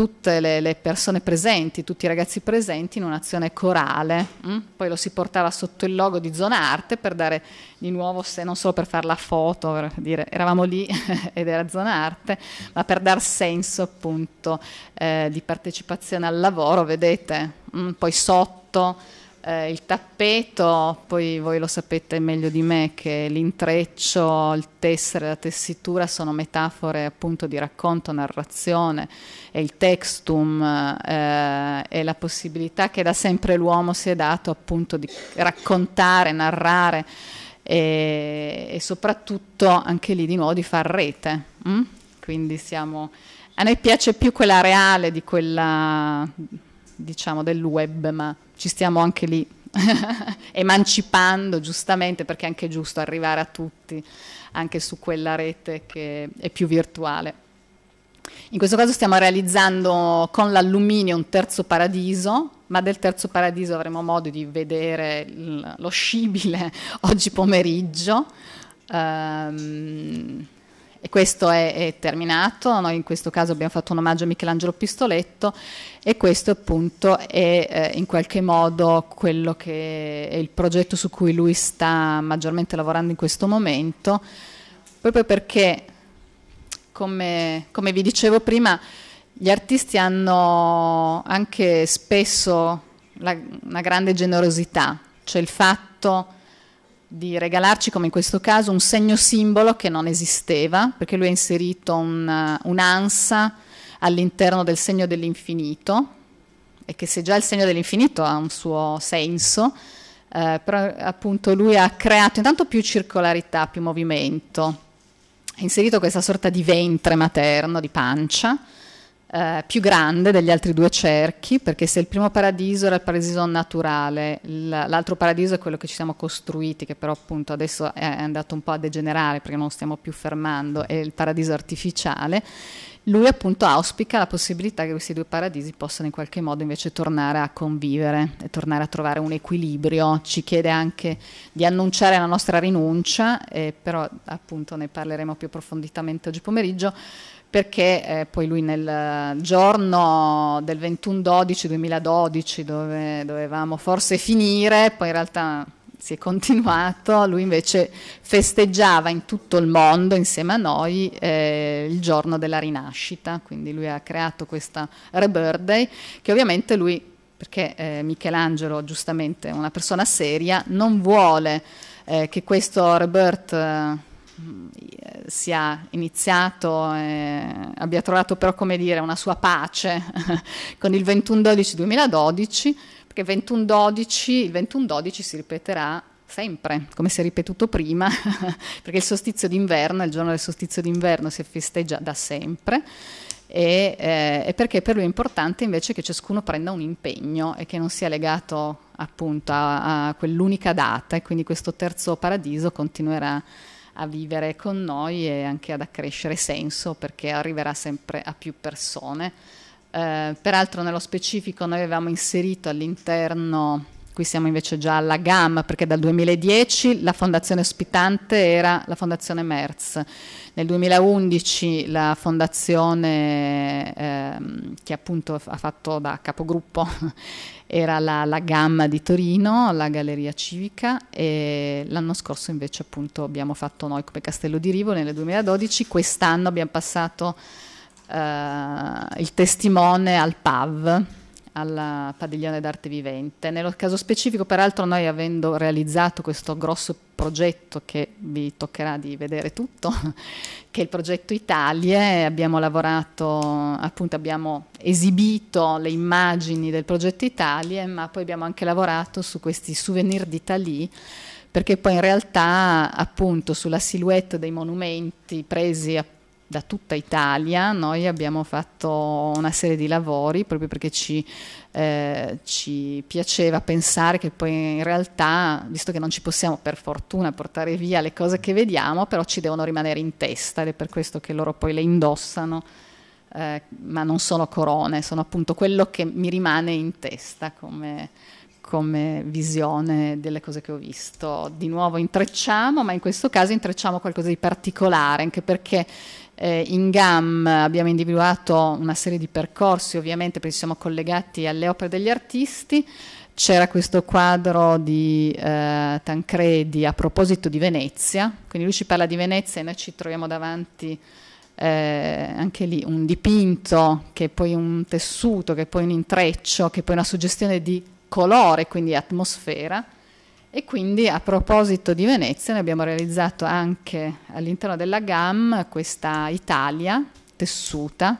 tutte le, le, persone presenti, tutti i ragazzi presenti in un'azione corale. Mh? Mm? Poi lo si portava sotto il logo di Zona Arte per dare di nuovo, se non solo per fare la foto, per dire eravamo lì ed era Zona Arte, ma per dar senso appunto eh, di partecipazione al lavoro, vedete, mh? Mm? poi sotto eh, il tappeto, poi voi lo sapete meglio di me che l'intreccio, il tessere, la tessitura sono metafore appunto di racconto, narrazione e il textum eh, è la possibilità che da sempre l'uomo si è dato appunto di raccontare, narrare e, e soprattutto anche lì di nuovo di far rete. Hm? Quindi siamo... A noi piace più quella reale di quella diciamo, del web, ma ci stiamo anche lì emancipando giustamente perché è anche giusto arrivare a tutti anche su quella rete che è più virtuale. In questo caso stiamo realizzando con l'alluminio un terzo paradiso, ma del terzo paradiso avremo modo di vedere lo scibile oggi pomeriggio. Um, e questo è, è, terminato, noi in questo caso abbiamo fatto un omaggio a Michelangelo Pistoletto e questo appunto è eh, in qualche modo quello che è il progetto su cui lui sta maggiormente lavorando in questo momento, proprio perché, come, come vi dicevo prima, gli artisti hanno anche spesso la, una grande generosità, cioè il fatto di regalarci, come in questo caso, un segno simbolo che non esisteva, perché lui ha inserito un, eh, un'ansa all'interno del segno dell'infinito, e che se già il segno dell'infinito ha un suo senso, eh, però appunto lui ha creato intanto più circolarità, più movimento, ha inserito questa sorta di ventre materno, di pancia, eh, più grande degli altri due cerchi, perché se il primo paradiso era il paradiso naturale, l'altro paradiso è quello che ci siamo costruiti, che però appunto adesso è andato un po' a degenerare perché non lo stiamo più fermando, è il paradiso artificiale, lui appunto auspica la possibilità che questi due paradisi possano in qualche modo invece tornare a convivere e tornare a trovare un equilibrio, ci chiede anche di annunciare la nostra rinuncia, eh, però appunto ne parleremo più approfonditamente oggi pomeriggio perché eh, poi lui nel giorno del 21-12-2012 dove dovevamo forse finire, poi in realtà si è continuato, lui invece festeggiava in tutto il mondo insieme a noi eh, il giorno della rinascita, quindi lui ha creato questa Rebirthday che ovviamente lui, perché eh, Michelangelo giustamente è una persona seria, non vuole eh, che questo rebirth eh, sia iniziato, eh, abbia trovato però come dire una sua pace con il 21-12-2012, perché 21 il 21-12 si ripeterà sempre, come si è ripetuto prima, perché il solstizio d'inverno, il giorno del solstizio d'inverno si festeggia da sempre. E, eh, perché per lui è importante invece che ciascuno prenda un impegno e che non sia legato appunto a, a quell'unica data e quindi questo terzo paradiso continuerà a vivere con noi e anche ad accrescere senso perché arriverà sempre a più persone. Eh, peraltro nello specifico noi avevamo inserito all'interno, qui siamo invece già alla gamma perché dal 2010 la fondazione ospitante era la fondazione MERS, nel 2011 la fondazione eh, che appunto ha fatto da capogruppo era la, la Gamma di Torino, la Galleria Civica e l'anno scorso invece appunto abbiamo fatto noi come Castello di Rivo nel 2012, quest'anno abbiamo passato eh, il testimone al PAV al Padiglione d'Arte Vivente. Nello caso specifico, peraltro, noi avendo realizzato questo grosso progetto che vi toccherà di vedere tutto, che è il progetto Italie, abbiamo lavorato, appunto abbiamo esibito le immagini del progetto Italie, ma poi abbiamo anche lavorato su questi souvenir d'Italie perché poi in realtà appunto sulla silhouette dei monumenti presi appunto da tutta Italia, noi abbiamo fatto una serie di lavori proprio perché ci, eh, ci, piaceva pensare che poi in realtà, visto che non ci possiamo per fortuna portare via le cose che vediamo, però ci devono rimanere in testa ed è per questo che loro poi le indossano, eh, ma non sono corone, sono appunto quello che mi rimane in testa come, come visione delle cose che ho visto. Di nuovo intrecciamo, ma in questo caso intrecciamo qualcosa di particolare, anche perché eh, in GAM abbiamo individuato una serie di percorsi, ovviamente perché siamo collegati alle opere degli artisti. C'era questo quadro di eh, Tancredi a proposito di Venezia, quindi lui ci parla di Venezia e noi ci troviamo davanti eh, anche lì un dipinto, che è poi un tessuto, che è poi un intreccio, che è poi una suggestione di colore, quindi atmosfera e quindi a proposito di Venezia, ne abbiamo realizzato anche all'interno della GAM questa Italia tessuta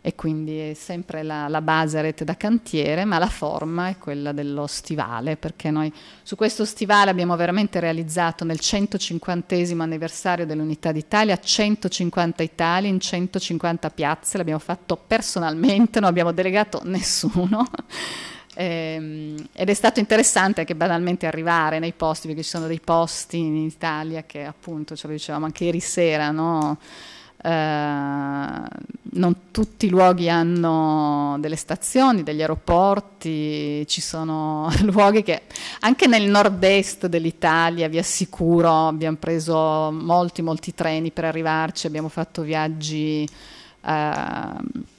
e quindi è sempre la, la base rete da cantiere, ma la forma è quella dello stivale, perché noi su questo stivale abbiamo veramente realizzato nel 150 anniversario dell'Unità d'Italia 150 Itali in 150 piazze, l'abbiamo fatto personalmente, non abbiamo delegato nessuno. Ehm, ed è stato interessante anche banalmente arrivare nei posti, perché ci sono dei posti in Italia che appunto, ce lo dicevamo anche ieri sera, no? Uh, non tutti i luoghi hanno delle stazioni, degli aeroporti, ci sono luoghi che anche nel nord-est dell'Italia, vi assicuro, abbiamo preso molti, molti treni per arrivarci, abbiamo fatto viaggi. Uh,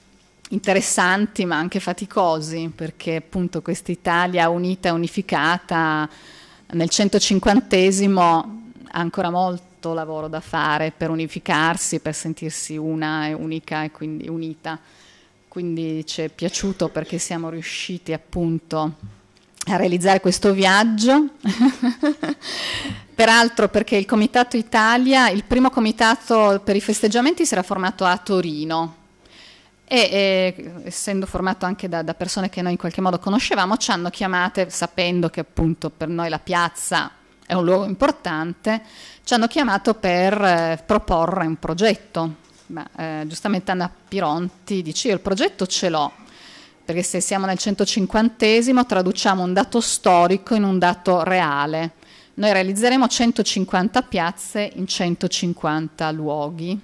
interessanti ma anche faticosi, perché appunto questa Italia unita e unificata nel 150 ha ancora molto lavoro da fare per unificarsi, per sentirsi una e unica e quindi unita. Quindi ci è piaciuto perché siamo riusciti appunto a realizzare questo viaggio. Peraltro perché il Comitato Italia, il primo comitato per i festeggiamenti si era formato a Torino, e eh, essendo formato anche da, da, persone che noi in qualche modo conoscevamo, ci hanno chiamate, sapendo che appunto per noi la piazza è un luogo importante, ci hanno chiamato per eh, proporre un progetto. Ma, eh, giustamente Anna Pironti dice io il progetto ce l'ho, perché se siamo nel 150 traduciamo un dato storico in un dato reale. Noi realizzeremo 150 piazze in 150 luoghi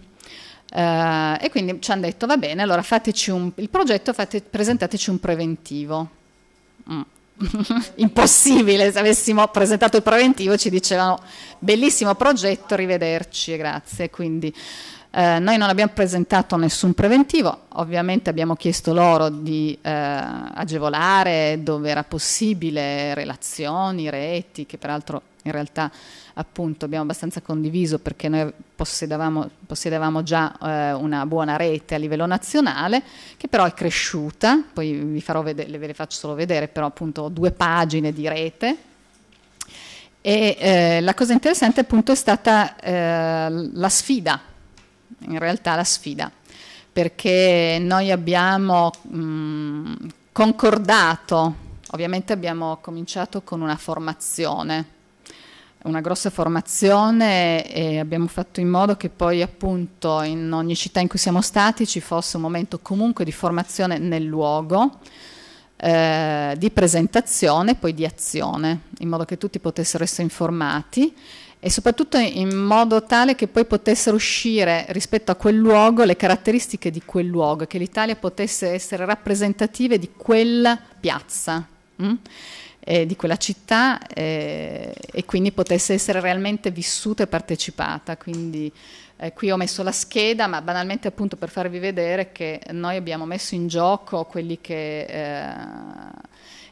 eh, e quindi ci hanno detto, va bene, allora fateci un, il progetto, fate, presentateci un preventivo. Mm. Impossibile, se avessimo presentato il preventivo ci dicevano, bellissimo progetto, arrivederci e grazie. Quindi, eh, noi non abbiamo presentato nessun preventivo, ovviamente abbiamo chiesto loro di eh, agevolare dove era possibile relazioni, reti, che peraltro in realtà appunto abbiamo abbastanza condiviso perché noi possedevamo, possedevamo già eh, una buona rete a livello nazionale che però è cresciuta, poi vi farò vedere, ve le faccio solo vedere, però appunto ho due pagine di rete e eh, la cosa interessante appunto è stata eh, la sfida, in realtà la sfida, perché noi abbiamo mh, mm, concordato, ovviamente abbiamo cominciato con una formazione una grossa formazione e abbiamo fatto in modo che poi appunto in ogni città in cui siamo stati ci fosse un momento comunque di formazione nel luogo, eh, di presentazione e poi di azione, in modo che tutti potessero essere informati e soprattutto in modo tale che poi potessero uscire rispetto a quel luogo le caratteristiche di quel luogo, che l'Italia potesse essere rappresentativa di quella piazza. Mm? eh, di quella città eh, e quindi potesse essere realmente vissuta e partecipata. Quindi eh, qui ho messo la scheda, ma banalmente appunto per farvi vedere che noi abbiamo messo in gioco quelli che eh,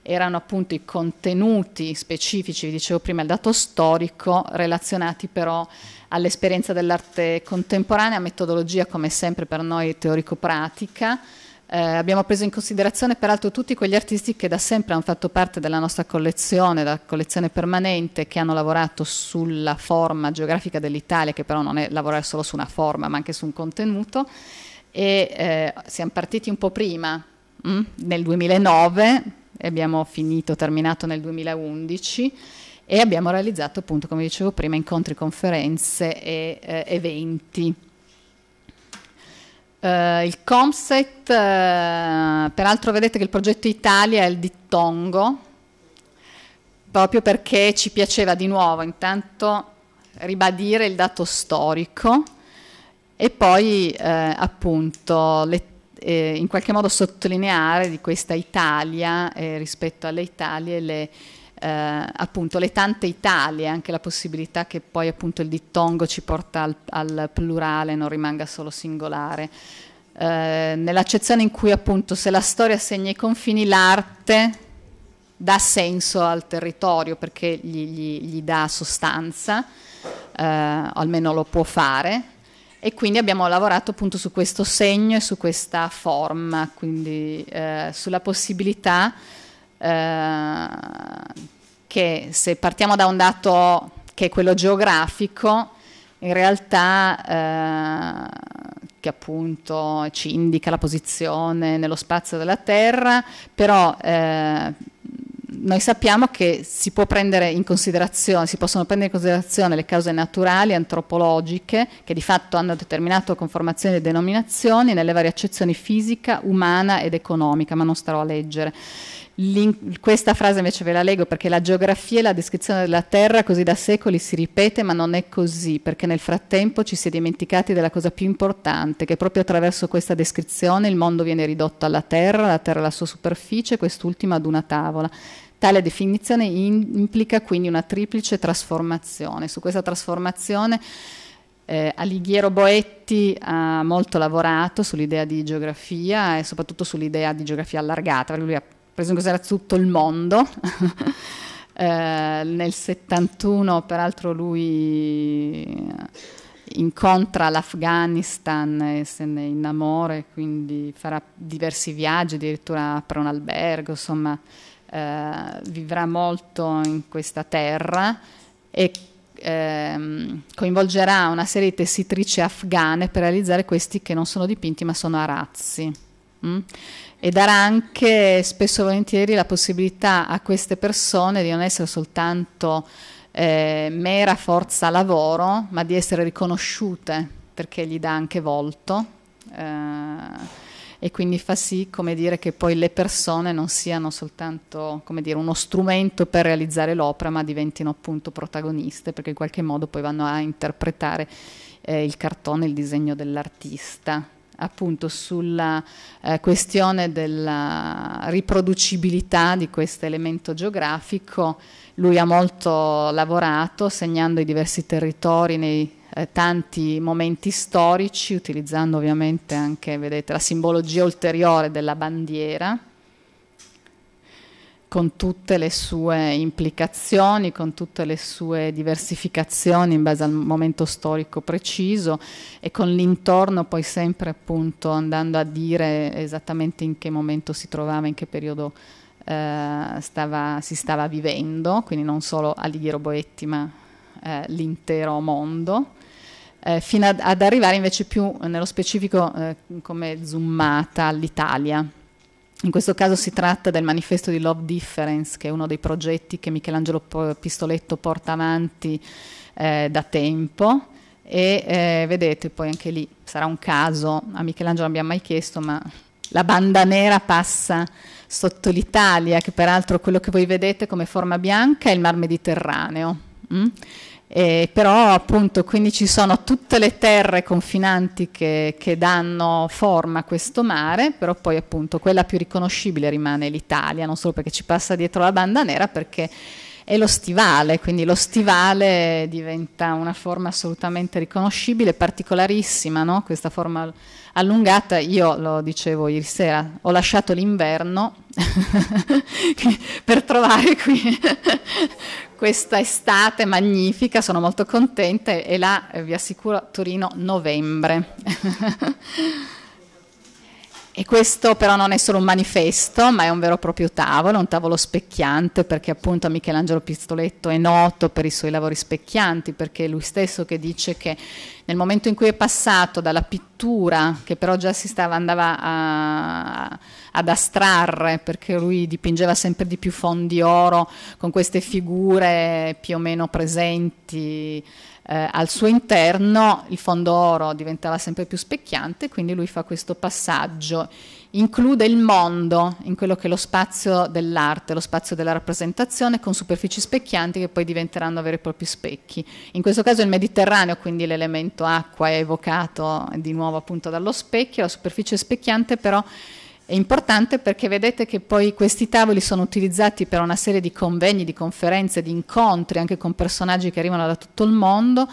erano appunto i contenuti specifici, vi dicevo prima il dato storico, relazionati però all'esperienza dell'arte contemporanea, metodologia come sempre per noi teorico-pratica eh, abbiamo preso in considerazione peraltro tutti quegli artisti che da sempre hanno fatto parte della nostra collezione, la collezione permanente, che hanno lavorato sulla forma geografica dell'Italia, che però non è lavorare solo su una forma, ma anche su un contenuto. E eh, siamo partiti un po' prima, mh? Mm, nel 2009, e abbiamo finito, terminato nel 2011 e abbiamo realizzato appunto, come dicevo prima, incontri, conferenze e eh, eventi eh, il Comset, eh, peraltro vedete che il progetto Italia è il dittongo, proprio perché ci piaceva di nuovo intanto ribadire il dato storico e poi eh, appunto le, eh, in qualche modo sottolineare di questa Italia eh, rispetto alle Italie le eh, appunto le tante Italie, anche la possibilità che poi appunto il dittongo ci porta al, al plurale, non rimanga solo singolare. Eh, nell'accezione in cui appunto se la storia segna i confini, l'arte dà senso al territorio perché gli, gli, gli dà sostanza, eh, almeno lo può fare. E quindi abbiamo lavorato appunto su questo segno e su questa forma, quindi eh, sulla possibilità eh, che se partiamo da un dato che è quello geografico, in realtà eh, che appunto ci indica la posizione nello spazio della Terra, però eh, noi sappiamo che si, può prendere in considerazione, si possono prendere in considerazione le cause naturali, antropologiche, che di fatto hanno determinato conformazioni e denominazioni nelle varie accezioni fisica, umana ed economica, ma non starò a leggere questa frase invece ve la leggo perché la geografia e la descrizione della Terra così da secoli si ripete, ma non è così, perché nel frattempo ci si è dimenticati della cosa più importante, che proprio attraverso questa descrizione il mondo viene ridotto alla Terra, la Terra alla sua superficie, quest'ultima ad una tavola. Tale definizione in, implica quindi una triplice trasformazione. Su questa trasformazione eh, Alighiero Boetti ha molto lavorato sull'idea di geografia e soprattutto sull'idea di geografia allargata, lui ha preso in considerazione tutto il mondo. eh, nel 71 peraltro lui incontra l'Afghanistan e se ne innamora, quindi farà diversi viaggi, addirittura apre un albergo, insomma eh, vivrà molto in questa terra e ehm, coinvolgerà una serie di tessitrici afghane per realizzare questi che non sono dipinti ma sono arazzi. Mm? e darà anche spesso e volentieri la possibilità a queste persone di non essere soltanto eh, mera forza lavoro, ma di essere riconosciute perché gli dà anche volto. Eh, e quindi fa sì, come dire, che poi le persone non siano soltanto, come dire, uno strumento per realizzare l'opera, ma diventino appunto protagoniste, perché in qualche modo poi vanno a interpretare eh, il cartone, il disegno dell'artista appunto sulla eh, questione della riproducibilità di questo elemento geografico. Lui ha molto lavorato segnando i diversi territori nei eh, tanti momenti storici, utilizzando ovviamente anche vedete, la simbologia ulteriore della bandiera con tutte le sue implicazioni, con tutte le sue diversificazioni in base al momento storico preciso e con l'intorno poi sempre appunto andando a dire esattamente in che momento si trovava, in che periodo eh, stava, si stava vivendo, quindi non solo Alighiero Boetti ma eh, l'intero mondo. Eh, fino ad, ad, arrivare invece più nello specifico eh, come zoomata all'Italia. In questo caso si tratta del manifesto di Love Difference, che è uno dei progetti che Michelangelo Pistoletto porta avanti eh, da tempo. E eh, vedete, poi anche lì sarà un caso, a Michelangelo abbiamo mai chiesto, ma la banda nera passa sotto l'Italia, che peraltro quello che voi vedete come forma bianca è il Mar Mediterraneo. Mm? eh, però appunto quindi ci sono tutte le terre confinanti che, che, danno forma a questo mare, però poi appunto quella più riconoscibile rimane l'Italia, non solo perché ci passa dietro la banda nera, perché è lo stivale, quindi lo stivale diventa una forma assolutamente riconoscibile, particolarissima, no? questa forma allungata, io lo dicevo ieri sera, ho lasciato l'inverno per trovare qui questa estate magnifica, sono molto contenta e là eh, vi assicuro Torino novembre. E questo però non è solo un manifesto, ma è un vero e proprio tavolo, un tavolo specchiante, perché appunto Michelangelo Pistoletto è noto per i suoi lavori specchianti, perché è lui stesso che dice che nel momento in cui è passato dalla pittura, che però già si stava, andava a, ad astrarre, perché lui dipingeva sempre di più fondi oro con queste figure più o meno presenti eh, al suo interno, il fondo oro diventava sempre più specchiante, quindi lui fa questo passaggio include il mondo in quello che è lo spazio dell'arte, lo spazio della rappresentazione con superfici specchianti che poi diventeranno veri e propri specchi. In questo caso il Mediterraneo, quindi l'elemento acqua è evocato di nuovo appunto dallo specchio, la superficie specchiante però è importante perché vedete che poi questi tavoli sono utilizzati per una serie di convegni, di conferenze, di incontri anche con personaggi che arrivano da tutto il mondo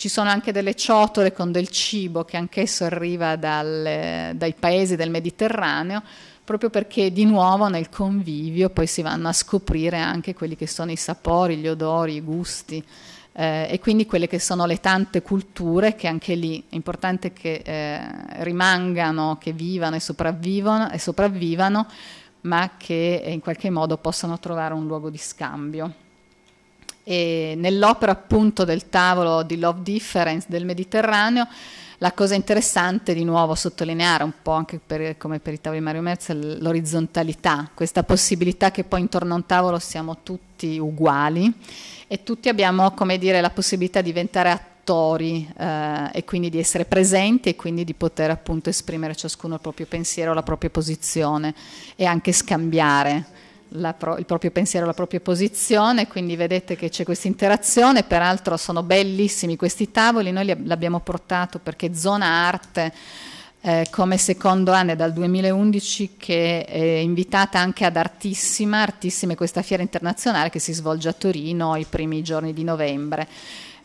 ci sono anche delle ciotole con del cibo che anch'esso arriva dal, dai paesi del Mediterraneo, proprio perché di nuovo nel convivio poi si vanno a scoprire anche quelli che sono i sapori, gli odori, i gusti. Eh, e quindi quelle che sono le tante culture che anche lì è importante che eh, rimangano, che vivano e, sopravvivano, e sopravvivano, ma che in qualche modo possano trovare un luogo di scambio e nell'opera appunto del tavolo di Love Difference del Mediterraneo la cosa interessante di nuovo sottolineare un po' anche per, come per i tavoli di Mario Merz è l'orizzontalità, questa possibilità che poi intorno a un tavolo siamo tutti uguali e tutti abbiamo come dire la possibilità di diventare attori eh, e quindi di essere presenti e quindi di poter appunto esprimere ciascuno il proprio pensiero, la propria posizione e anche scambiare pro, il proprio pensiero, la propria posizione, quindi vedete che c'è questa interazione, peraltro sono bellissimi questi tavoli, noi li abbiamo portato perché Zona Arte eh, come secondo anno è dal 2011 che è invitata anche ad Artissima, Artissima è questa fiera internazionale che si svolge a Torino i primi giorni di novembre.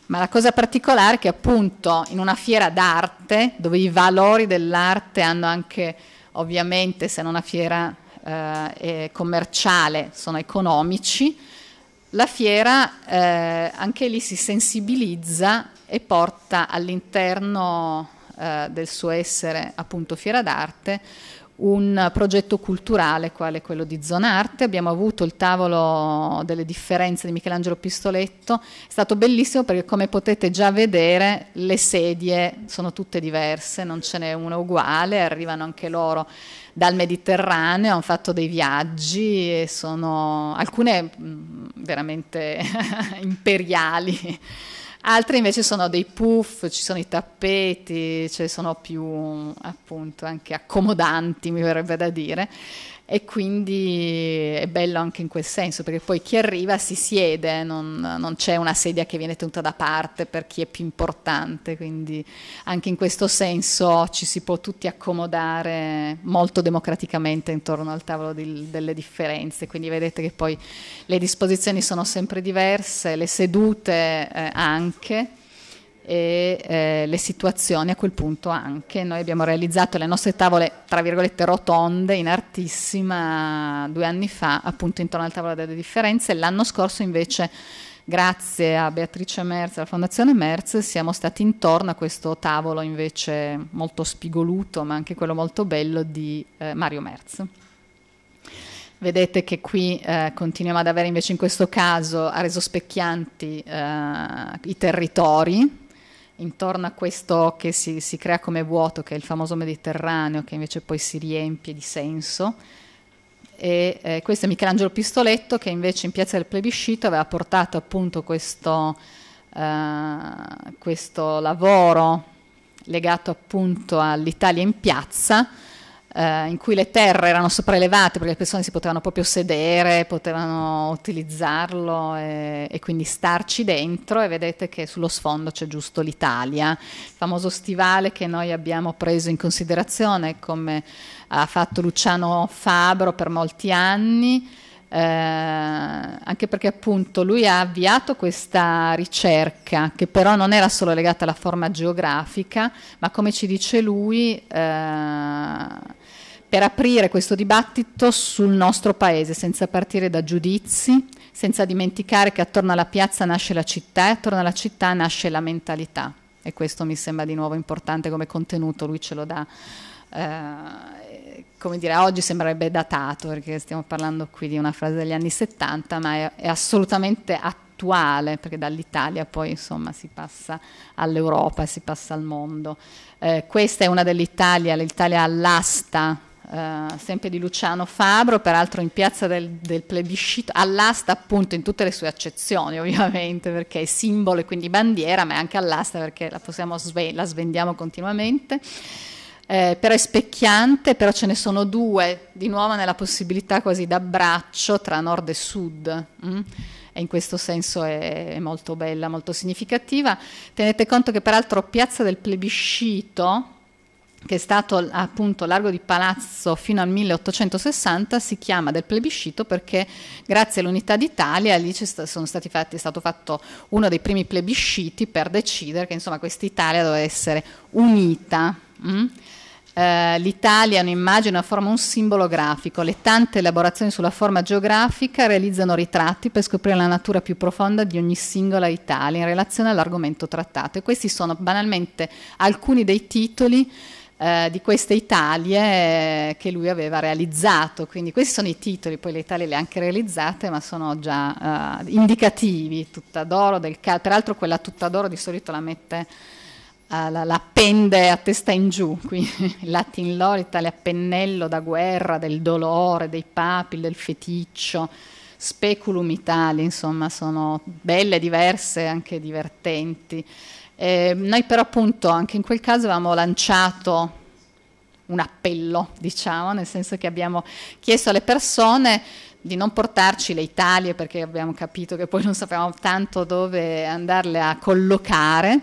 Ma la cosa particolare è che appunto in una fiera d'arte, dove i valori dell'arte hanno anche, ovviamente, se non una fiera eh, commerciale sono economici, la fiera eh, anche lì si sensibilizza e porta all'interno eh, del suo essere appunto fiera d'arte un progetto culturale quale quello di Zonarte, abbiamo avuto il tavolo delle differenze di Michelangelo Pistoletto, è stato bellissimo perché come potete già vedere le sedie sono tutte diverse, non ce n'è una uguale, arrivano anche loro dal Mediterraneo, hanno fatto dei viaggi e sono alcune mm, veramente imperiali. Altre invece sono dei puff, ci sono i tappeti, cioè sono più appunto anche accomodanti, mi verrebbe da dire e quindi è bello anche in quel senso, perché poi chi arriva si siede, non, non, c'è una sedia che viene tenuta da parte per chi è più importante, quindi anche in questo senso ci si può tutti accomodare molto democraticamente intorno al tavolo di, delle differenze, quindi vedete che poi le disposizioni sono sempre diverse, le sedute eh, anche e eh, le situazioni a quel punto anche. Noi abbiamo realizzato le nostre tavole, tra virgolette, rotonde in artissima due anni fa, appunto intorno al tavolo delle differenze. L'anno scorso invece, grazie a Beatrice Merz, alla Fondazione Merz, siamo stati intorno a questo tavolo invece molto spigoluto, ma anche quello molto bello di eh, Mario Merz. Vedete che qui eh, continuiamo ad avere invece in questo caso ha reso specchianti eh, i territori, intorno a questo che si, si, crea come vuoto, che è il famoso Mediterraneo, che invece poi si riempie di senso. E, eh, questo è Michelangelo Pistoletto che invece in Piazza del Plebiscito aveva portato appunto questo, eh, questo lavoro legato appunto all'Italia in piazza, eh, in cui le terre erano sopraelevate perché le persone si potevano proprio sedere, potevano utilizzarlo e, e quindi starci dentro e vedete che sullo sfondo c'è giusto l'Italia, il famoso stivale che noi abbiamo preso in considerazione come ha fatto Luciano Fabro per molti anni. Eh, anche perché appunto lui ha avviato questa ricerca che però non era solo legata alla forma geografica, ma come ci dice lui, eh, per aprire questo dibattito sul nostro paese, senza partire da giudizi, senza dimenticare che attorno alla piazza nasce la città e attorno alla città nasce la mentalità. E questo mi sembra di nuovo importante come contenuto, lui ce lo dà. Eh, come dire, oggi sembrerebbe datato perché stiamo parlando qui di una frase degli anni 70, ma è, è assolutamente attuale perché dall'Italia poi insomma si passa all'Europa, e si passa al mondo. Eh, questa è una dell'Italia, l'Italia all'asta eh, sempre di Luciano Fabro, peraltro in piazza del, del, plebiscito, all'asta appunto in tutte le sue accezioni ovviamente, perché è simbolo e quindi bandiera, ma è anche all'asta perché la, possiamo, la svendiamo continuamente. Eh, però è specchiante, però ce ne sono due, di nuovo nella possibilità quasi d'abbraccio tra nord e sud. Mm? E in questo senso è, è molto bella, molto significativa. Tenete conto che peraltro Piazza del Plebiscito, che è stato appunto largo di Palazzo fino al 1860, si chiama del plebiscito perché grazie all'unità d'Italia lì fatti, è stato fatto uno dei primi plebisciti per decidere che insomma Italia doveva essere unita. Mm? Eh, L'Italia è un'immagine, una forma, un simbolo grafico. Le tante elaborazioni sulla forma geografica realizzano ritratti per scoprire la natura più profonda di ogni singola Italia in relazione all'argomento trattato. E questi sono banalmente alcuni dei titoli eh, di queste Italie che lui aveva realizzato. Quindi questi sono i titoli, poi le Italie le ha anche realizzate, ma sono già eh, indicativi, tutta d'oro, del ca- peraltro quella tutta d'oro di solito la mette... Uh, la, la, pende a testa in giù, quindi Latin Lolita, le pennello da guerra, del dolore, dei papi, del feticcio, speculum Italia, insomma sono belle, diverse, anche divertenti. Eh, noi però appunto anche in quel caso avevamo lanciato un appello, diciamo, nel senso che abbiamo chiesto alle persone di non portarci le Italie perché abbiamo capito che poi non sapevamo tanto dove andarle a collocare,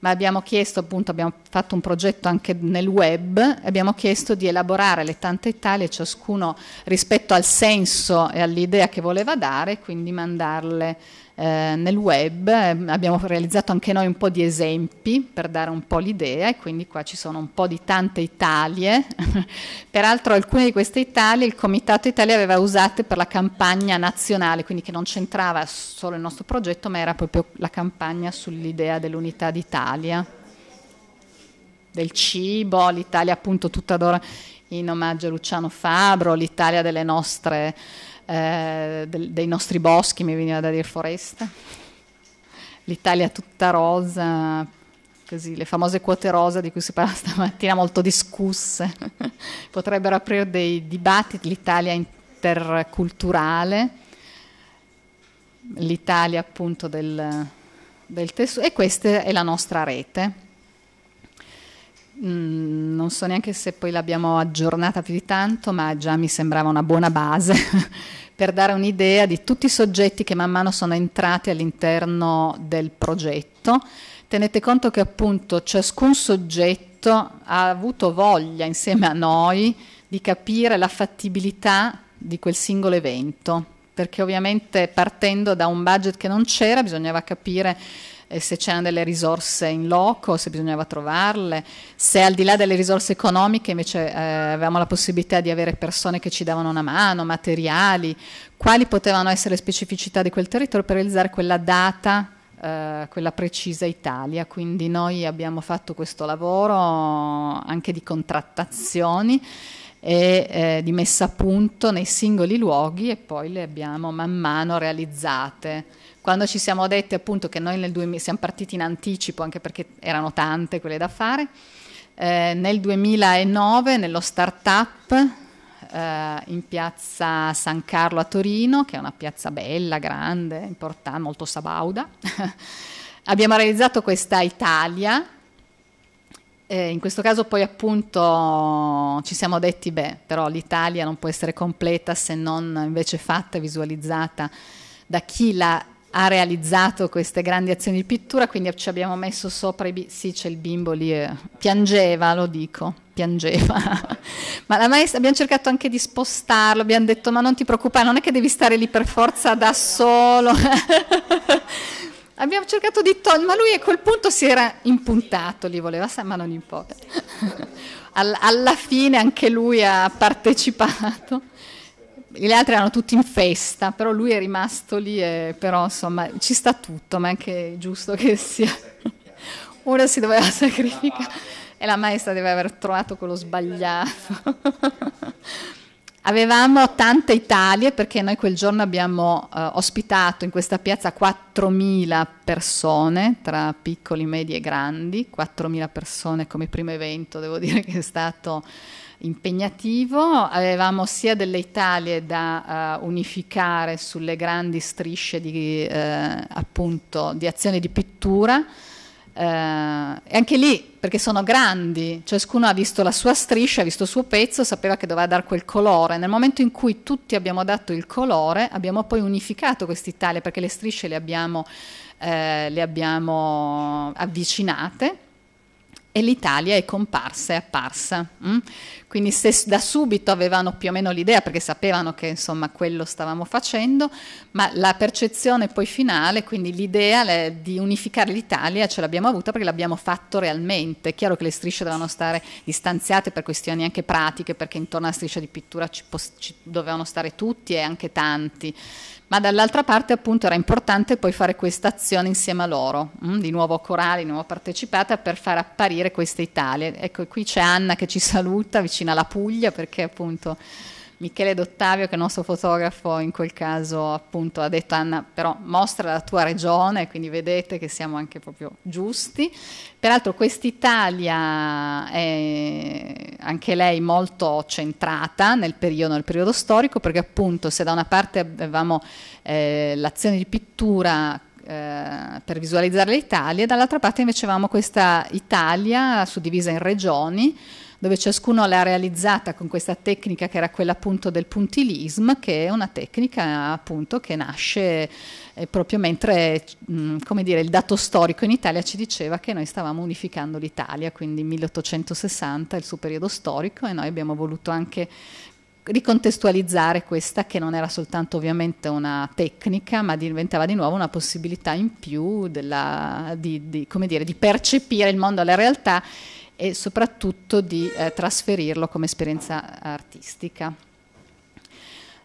ma abbiamo chiesto appunto, abbiamo fatto un progetto anche nel web, abbiamo chiesto di elaborare le tante Italie, ciascuno rispetto al senso e all'idea che voleva dare, quindi mandarle eh, nel web, eh, abbiamo realizzato anche noi un po' di esempi per dare un po' l'idea e quindi qua ci sono un po' di tante Italie, peraltro alcune di queste Italie il Comitato Italia aveva usate per la campagna nazionale, quindi che non c'entrava solo il nostro progetto ma era proprio la campagna sull'idea dell'unità d'Italia, del cibo, l'Italia appunto tutta d'ora in omaggio a Luciano Fabro, l'Italia delle nostre eh, del, dei nostri boschi, mi veniva da dire foresta, l'Italia tutta rosa, così le famose quote rosa di cui si parla stamattina, molto discusse, potrebbero aprire dei dibattiti, l'Italia interculturale, l'Italia appunto del, del tessuto, e questa è la nostra rete Mm, non so neanche se poi l'abbiamo aggiornata più di tanto, ma già mi sembrava una buona base per dare un'idea di tutti i soggetti che man mano sono entrati all'interno del progetto. Tenete conto che appunto ciascun soggetto ha avuto voglia insieme a noi di capire la fattibilità di quel singolo evento, perché ovviamente partendo da un budget che non c'era bisognava capire eh, se c'erano delle risorse in loco, se bisognava trovarle, se al di là delle risorse economiche invece eh, avevamo la possibilità di avere persone che ci davano una mano, materiali, quali potevano essere le specificità di quel territorio per realizzare quella data Uh, quella precisa Italia, quindi noi abbiamo fatto questo lavoro anche di contrattazioni e eh, di messa a punto nei singoli luoghi e poi le abbiamo man mano realizzate. Quando ci siamo detti appunto che noi nel 2000 siamo partiti in anticipo, anche perché erano tante quelle da fare, eh, nel 2009 nello startup eh, in piazza San Carlo a Torino, che è una piazza bella, grande, importante, molto sabauda, abbiamo realizzato questa Italia. Eh, in questo caso poi appunto ci siamo detti, beh, però l'Italia non può essere completa se non invece fatta e visualizzata da chi la ha realizzato queste grandi azioni di pittura, quindi ci abbiamo messo sopra i bimbi. Sì, c'è il bimbo lì, eh. piangeva, lo dico, piangeva. ma la maestra, abbiamo cercato anche di spostarlo, abbiamo detto ma non ti preoccupare, non è che devi stare lì per forza da solo. abbiamo cercato di toglierlo, ma lui a quel punto si era impuntato, lì voleva stare, ma non importa. All- alla fine anche lui ha partecipato gli altri erano tutti in festa, però lui è rimasto lì e però insomma ci sta tutto, ma è anche giusto che sia. Ora si doveva sacrificare e la maestra deve aver trovato quello sbagliato. Avevamo tante Italie perché noi quel giorno abbiamo eh, ospitato in questa piazza 4.000 persone, tra piccoli, medi e grandi, 4.000 persone come primo evento, devo dire che è stato impegnativo, avevamo sia delle Italie da uh, unificare sulle grandi strisce di, uh, appunto, di azione di pittura, eh, e anche lì, perché sono grandi, ciascuno ha visto la sua striscia, ha visto il suo pezzo, sapeva che doveva dare quel colore. Nel momento in cui tutti abbiamo dato il colore, abbiamo poi unificato quest'Italia, perché le strisce le abbiamo, eh, le abbiamo avvicinate e l'Italia è comparsa, è apparsa. Mh? Mm? Quindi se da subito avevano più o meno l'idea, perché sapevano che insomma quello stavamo facendo, ma la percezione poi finale, quindi l'idea le, di unificare l'Italia ce l'abbiamo avuta perché l'abbiamo fatto realmente. È chiaro che le strisce dovevano stare distanziate per questioni anche pratiche, perché intorno alla striscia di pittura ci, ci dovevano stare tutti e anche tanti ma dall'altra parte appunto era importante poi fare questa azione insieme a loro, mh? Mm, di nuovo corale, di nuovo partecipata per far apparire questa Italia. Ecco, qui c'è Anna che ci saluta vicino alla Puglia perché appunto Michele Dottavio, che è il nostro fotografo, in quel caso appunto ha detto Anna, però mostra la tua regione, quindi vedete che siamo anche proprio giusti. Peraltro quest'Italia è anche lei molto centrata nel periodo, nel periodo storico, perché appunto se da una parte avevamo eh, l'azione di pittura eh, per visualizzare l'Italia, dall'altra parte invece avevamo questa Italia suddivisa in regioni dove ciascuno l'ha realizzata con questa tecnica che era quella appunto del puntilismo, che è una tecnica appunto che nasce eh, proprio mentre mh, mm, come dire, il dato storico in Italia ci diceva che noi stavamo unificando l'Italia, quindi 1860 è il suo periodo storico e noi abbiamo voluto anche ricontestualizzare questa che non era soltanto ovviamente una tecnica, ma diventava di nuovo una possibilità in più della, di, di, dire, di percepire il mondo, alla realtà e soprattutto di eh, trasferirlo come esperienza artistica.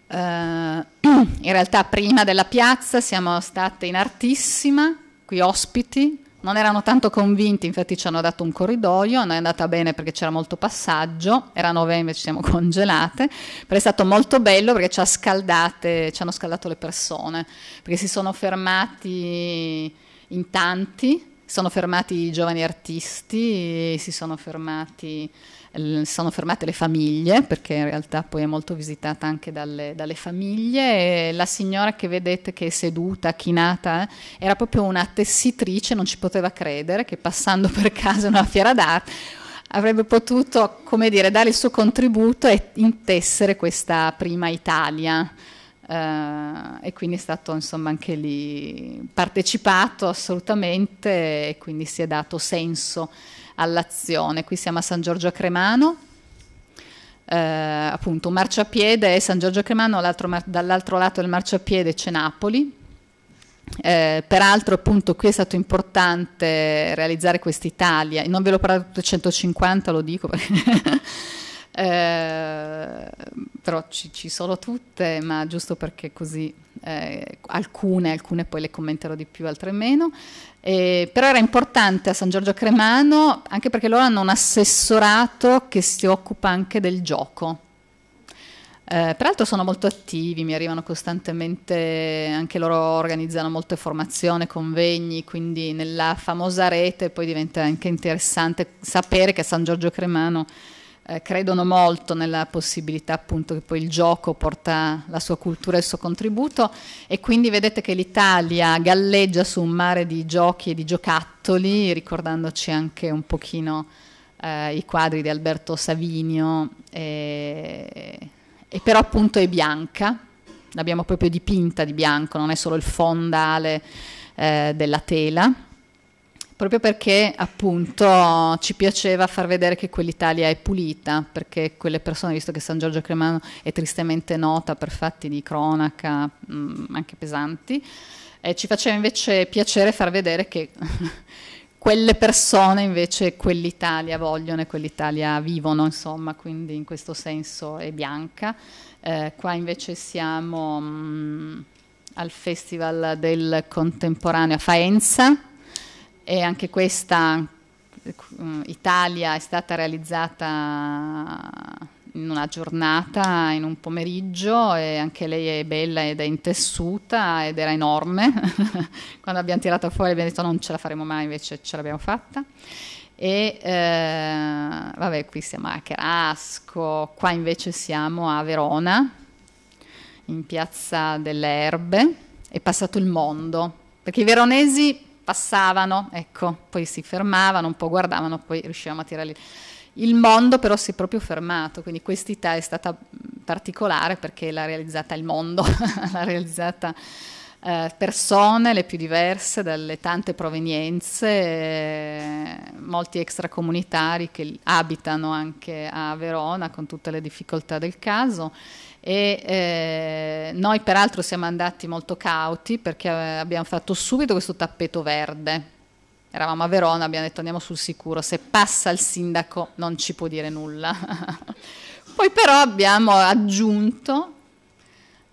Uh, in realtà prima della piazza siamo state in Artissima, qui ospiti, non erano tanto convinti, infatti ci hanno dato un corridoio, non è andata bene perché c'era molto passaggio, era novembre ci siamo congelate, però è stato molto bello perché ci, ha scaldate, ci hanno scaldato le persone, perché si sono fermati in tanti, sono fermati i giovani artisti, si sono, fermati, sono, fermate le famiglie, perché in realtà poi è molto visitata anche dalle, dalle famiglie. E la signora che vedete che è seduta, chinata, era proprio una tessitrice, non ci poteva credere che passando per casa una fiera d'arte avrebbe potuto, come dire, dare il suo contributo e intessere questa prima Italia Uh, e quindi è stato insomma anche lì partecipato assolutamente e quindi si è dato senso all'azione. Qui siamo a San Giorgio a Cremano, uh, appunto marciapiede e San Giorgio a Cremano, mar- dall'altro lato del marciapiede c'è Napoli. Eh, peraltro appunto qui è stato importante realizzare quest'Italia, non ve l'ho parlato tutte 150 lo dico perché Eh, però ci, ci, sono tutte, ma giusto perché così eh, alcune, alcune poi le commenterò di più, altre meno. Eh, però era importante a San Giorgio Cremano anche perché loro hanno un assessorato che si occupa anche del gioco. Eh, peraltro sono molto attivi, mi arrivano costantemente, anche loro organizzano molte formazioni, convegni, quindi nella famosa rete poi diventa anche interessante sapere che a San Giorgio Cremano eh, credono molto nella possibilità appunto che poi il gioco porta la sua cultura e il suo contributo e quindi vedete che l'Italia galleggia su un mare di giochi e di giocattoli, ricordandoci anche un pochino eh, i quadri di Alberto Savinio, e, e però appunto è bianca, l'abbiamo proprio dipinta di bianco, non è solo il fondale eh, della tela. Proprio perché appunto ci piaceva far vedere che quell'Italia è pulita, perché quelle persone, visto che San Giorgio Cremano è tristemente nota per fatti di cronaca mh, mm, anche pesanti, eh, ci faceva invece piacere far vedere che quelle persone invece quell'Italia vogliono e quell'Italia vivono, insomma, quindi in questo senso è bianca. Eh, qua invece siamo mh, mm, al Festival del Contemporaneo a Faenza e anche questa eh, Italia è stata realizzata in una giornata, in un pomeriggio e anche lei è bella ed è intessuta ed era enorme. Quando abbiamo tirato fuori abbiamo detto non ce la faremo mai, invece ce l'abbiamo fatta. E eh, vabbè, qui siamo a Carasco, qua invece siamo a Verona, in piazza delle Erbe, è passato il mondo, perché i veronesi passavano, ecco, poi si fermavano, un po' guardavano, poi riuscivamo a tirare lì. Il mondo però si è proprio fermato, quindi quest'età è stata particolare perché l'ha realizzata il mondo, l'ha realizzata eh, persone le più diverse dalle tante provenienze, eh, molti extracomunitari che abitano anche a Verona con tutte le difficoltà del caso e eh, noi peraltro siamo andati molto cauti perché eh, abbiamo fatto subito questo tappeto verde. Eravamo a Verona, abbiamo detto andiamo sul sicuro, se passa il sindaco non ci può dire nulla. Poi però abbiamo aggiunto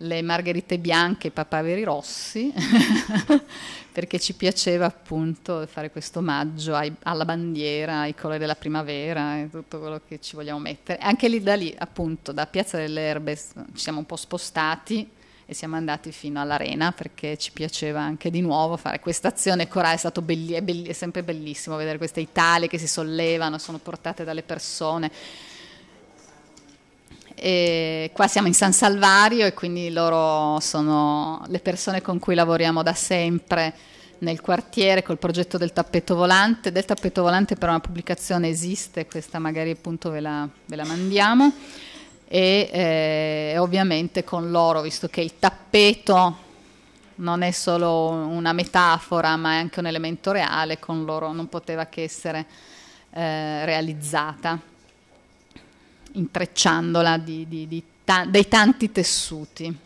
le margherite bianche e i papaveri rossi, perché ci piaceva appunto fare questo omaggio ai, alla bandiera, ai colori della primavera e tutto quello che ci vogliamo mettere. Anche lì da lì, appunto, da Piazza delle Erbe ci siamo un po' spostati e siamo andati fino all'arena perché ci piaceva anche di nuovo fare questa azione corale, ecco, è stato belli, è, belli, è sempre bellissimo vedere queste Italie che si sollevano, sono portate dalle persone e qua siamo in San Salvario e quindi loro sono le persone con cui lavoriamo da sempre nel quartiere col progetto del tappeto volante. Del tappeto volante però una pubblicazione esiste, questa magari appunto ve la, ve la mandiamo. E eh, ovviamente con loro, visto che il tappeto non è solo una metafora ma è anche un elemento reale, con loro non poteva che essere eh, realizzata intrecciandola di, di, di ta dai tanti tessuti.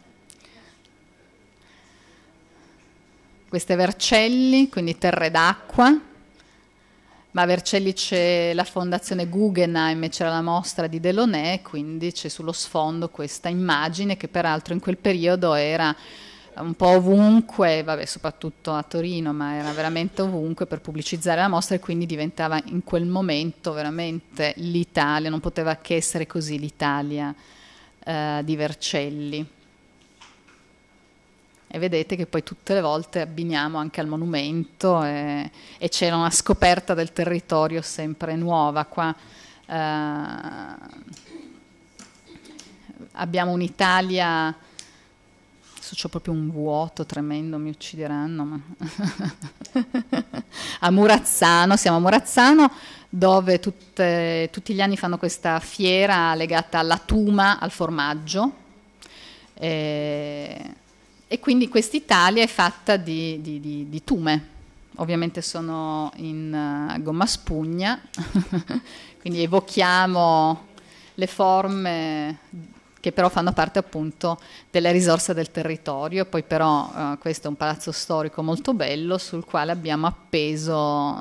Queste vercelli, quindi terre d'acqua, ma a Vercelli c'è la fondazione Guggenheim, c'era la mostra di Delaunay, quindi c'è sullo sfondo questa immagine che peraltro in quel periodo era un po' ovunque, vabbè, soprattutto a Torino, ma era veramente ovunque per pubblicizzare la mostra e quindi diventava in quel momento veramente l'Italia, non poteva che essere così l'Italia eh, di Vercelli. E vedete che poi tutte le volte abbiniamo anche al monumento e, e c'era una scoperta del territorio sempre nuova. Qua eh, abbiamo un'Italia Adesso ho proprio un vuoto tremendo, mi uccideranno. Ma... a Murazzano, siamo a Murazzano, dove tutte, tutti gli anni fanno questa fiera legata alla tuma, al formaggio. E, e quindi quest'Italia è fatta di, di, di, di tume. Ovviamente sono in uh, gomma spugna, quindi evochiamo le forme che però fanno parte appunto delle risorse del territorio. Poi però eh, questo è un palazzo storico molto bello sul quale abbiamo appeso eh,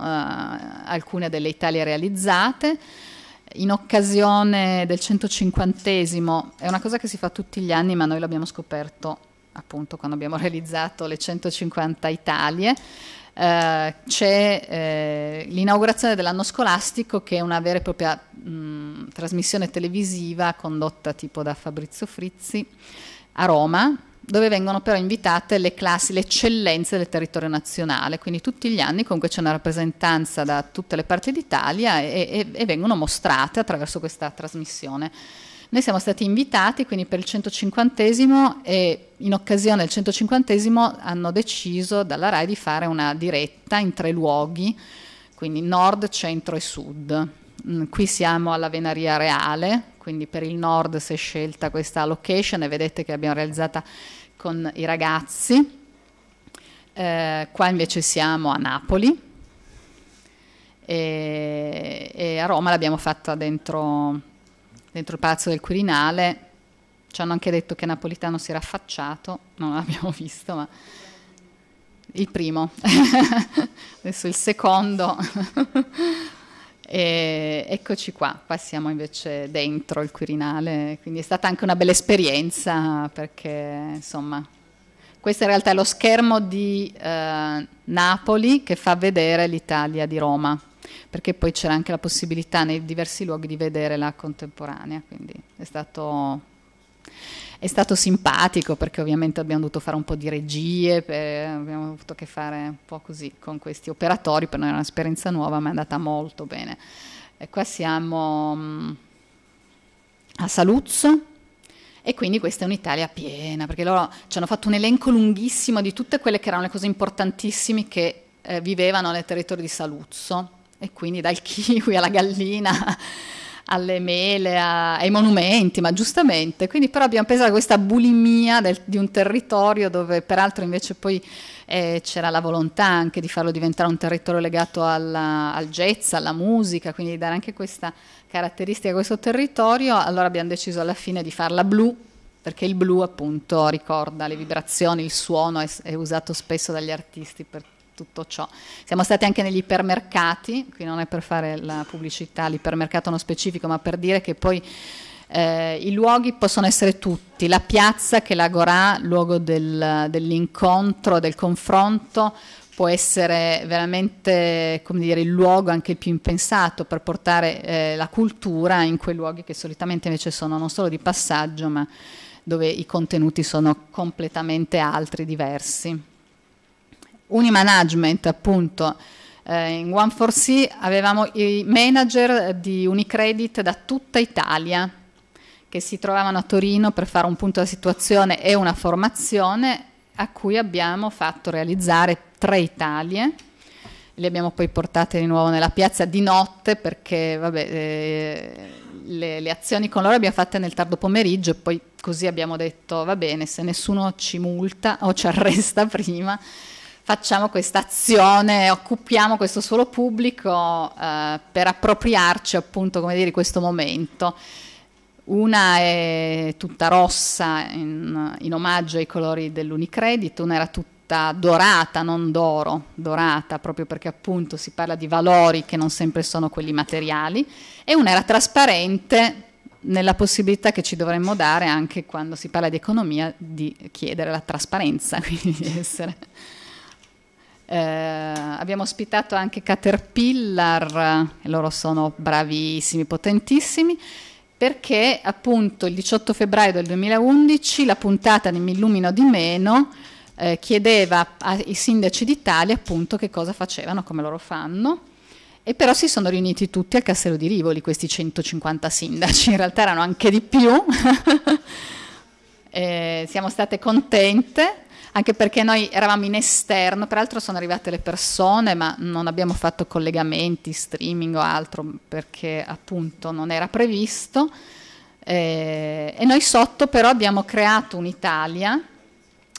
alcune delle Italie realizzate in occasione del 150 è una cosa che si fa tutti gli anni, ma noi l'abbiamo scoperto appunto quando abbiamo realizzato le 150 Italie. Eh, c'è eh, l'inaugurazione dell'anno scolastico che è una vera e propria mh, trasmissione televisiva condotta tipo da Fabrizio Frizzi a Roma dove vengono però invitate le classi, le eccellenze del territorio nazionale, quindi tutti gli anni comunque c'è una rappresentanza da tutte le parti d'Italia e, e, e vengono mostrate attraverso questa trasmissione. Noi siamo stati invitati quindi per il 150 e in occasione del 150 hanno deciso dalla RAI di fare una diretta in tre luoghi, quindi nord, centro e sud. Mm, qui siamo alla Venaria Reale, quindi per il nord si è scelta questa location e vedete che l'abbiamo realizzata con i ragazzi. Eh, qua invece siamo a Napoli e, e a Roma l'abbiamo fatta dentro dentro il Palazzo del Quirinale. Ci hanno anche detto che Napolitano si era affacciato, non l'abbiamo visto, ma il primo, adesso il secondo. E eccoci qua, qua siamo invece dentro il Quirinale, quindi è stata anche una bella esperienza perché insomma questo in realtà è lo schermo di eh, Napoli che fa vedere l'Italia di Roma perché poi c'era anche la possibilità nei diversi luoghi di vedere la contemporanea, quindi è stato, è stato simpatico perché ovviamente abbiamo dovuto fare un po' di regie, per, abbiamo avuto a che fare un po' così con questi operatori, per noi era un'esperienza nuova ma è andata molto bene. E qua siamo mm, a Saluzzo, e quindi questa è un'Italia piena, perché loro ci hanno fatto un elenco lunghissimo di tutte quelle che erano le cose importantissime che eh, vivevano nel territorio di Saluzzo e quindi dal kiwi alla gallina alle mele, a, ai monumenti, ma giustamente. Quindi però abbiamo pensato a questa bulimia del, di un territorio dove peraltro invece poi eh, c'era la volontà anche di farlo diventare un territorio legato alla, al jazz, alla musica, quindi di dare anche questa caratteristica a questo territorio. Allora abbiamo deciso alla fine di farla blu perché il blu appunto ricorda le vibrazioni, il suono è, è usato spesso dagli artisti per tutto ciò. Siamo stati anche negli ipermercati, qui non è per fare la pubblicità, l'ipermercato uno specifico, ma per dire che poi eh, i luoghi possono essere tutti, la piazza che l'agorà, luogo del, dell'incontro, del confronto, può essere veramente dire, il luogo anche il più impensato per portare eh, la cultura in quei luoghi che solitamente invece sono non solo di passaggio ma dove i contenuti sono completamente altri, diversi. Unimanagement, appunto. Eh, in one for c avevamo i manager di Unicredit da tutta Italia che si trovavano a Torino per fare un punto della situazione e una formazione a cui abbiamo fatto realizzare tre Italie. Le abbiamo poi portate di nuovo nella piazza di notte perché vabbè, eh, le, le, azioni con loro le abbiamo fatte nel tardo pomeriggio e poi così abbiamo detto va bene se nessuno ci multa o ci arresta prima facciamo questa azione, occupiamo questo solo pubblico eh, per appropriarci appunto, come dire, questo momento. Una è tutta rossa in, in omaggio ai colori dell'Unicredit, una era tutta dorata, non d'oro, dorata, proprio perché appunto si parla di valori che non sempre sono quelli materiali, e una era trasparente nella possibilità che ci dovremmo dare anche quando si parla di economia di chiedere la trasparenza, quindi di essere... Eh, abbiamo ospitato anche Caterpillar, eh, loro sono bravissimi, potentissimi, perché appunto il 18 febbraio del 2011 la puntata di Mi illumino di meno eh, chiedeva ai sindaci d'Italia appunto che cosa facevano, come loro fanno. E però si sono riuniti tutti al Castello di Rivoli, questi 150 sindaci, in realtà erano anche di più. eh, siamo state contente anche perché noi eravamo in esterno, peraltro sono arrivate le persone, ma non abbiamo fatto collegamenti, streaming o altro, perché appunto non era previsto. Eh, e noi sotto però abbiamo creato un'Italia,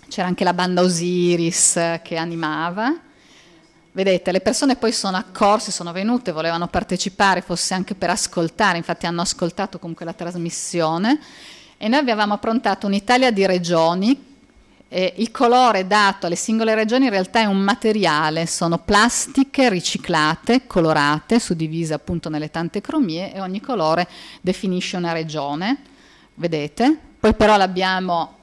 c'era anche la banda Osiris eh, che animava. Vedete, le persone poi sono accorse, sono venute, volevano partecipare, forse anche per ascoltare, infatti hanno ascoltato comunque la trasmissione. E noi avevamo approntato un'Italia di regioni eh, il colore dato alle singole regioni in realtà è un materiale, sono plastiche riciclate, colorate, suddivise appunto nelle tante cromie e ogni colore definisce una regione, vedete? Poi però le abbiamo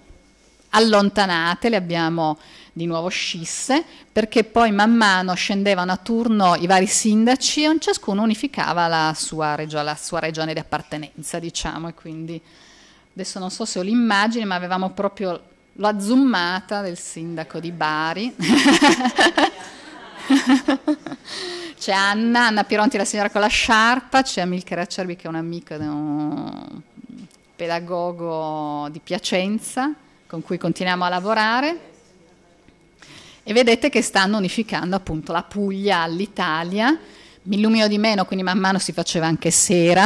allontanate, le abbiamo di nuovo scisse, perché poi man mano scendevano a turno i vari sindaci e ciascuno unificava la sua, regione, la sua regione di appartenenza, diciamo, e quindi adesso non so se ho l'immagine, ma avevamo proprio la zoomata del sindaco di Bari. c'è Anna, Anna Pironti, la signora con la sciarpa, c'è Amilcare Acerbi che è un amico, un pedagogo di Piacenza con cui continuiamo a lavorare. E vedete che stanno unificando appunto la Puglia all'Italia. Mi illumino di meno, quindi man mano si faceva anche sera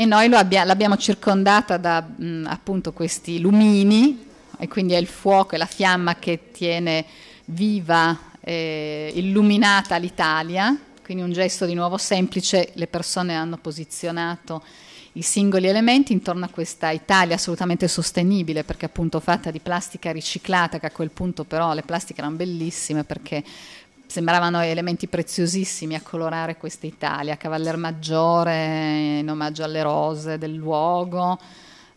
e noi abbia, l'abbiamo circondata da mh, appunto questi lumini e quindi è il fuoco e la fiamma che tiene viva, eh, illuminata l'Italia, quindi un gesto di nuovo semplice, le persone hanno posizionato i singoli elementi intorno a questa Italia assolutamente sostenibile, perché appunto fatta di plastica riciclata, che a quel punto però le plastiche erano bellissime perché sembravano elementi preziosissimi a colorare questa Italia, Cavaller Maggiore in omaggio alle rose del luogo.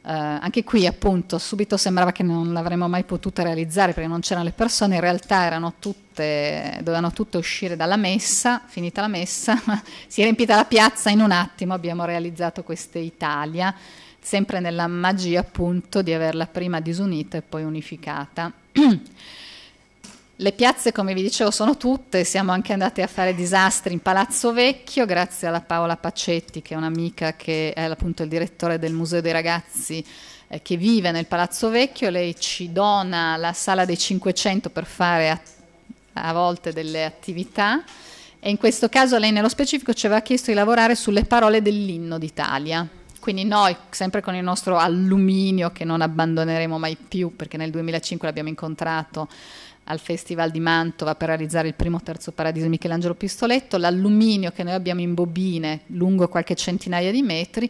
Eh, anche qui appunto subito sembrava che non l'avremmo mai potuta realizzare perché non c'erano le persone, in realtà erano tutte, dovevano tutte uscire dalla messa, finita la messa, si è riempita la piazza in un attimo, abbiamo realizzato questa Italia, sempre nella magia appunto di averla prima disunita e poi unificata. Le piazze, come vi dicevo, sono tutte, siamo anche andati a fare disastri in Palazzo Vecchio, grazie alla Paola Pacetti, che è un'amica che è appunto il direttore del Museo dei Ragazzi eh, che vive nel Palazzo Vecchio, lei ci dona la sala dei 500 per fare a, a volte delle attività e in questo caso lei nello specifico ci aveva chiesto di lavorare sulle parole dell'inno d'Italia. Quindi noi, sempre con il nostro alluminio che non abbandoneremo mai più, perché nel 2005 l'abbiamo incontrato al Festival di Mantova per realizzare il primo terzo paradiso di Michelangelo Pistoletto, l'alluminio che noi abbiamo in bobine lungo qualche centinaia di metri,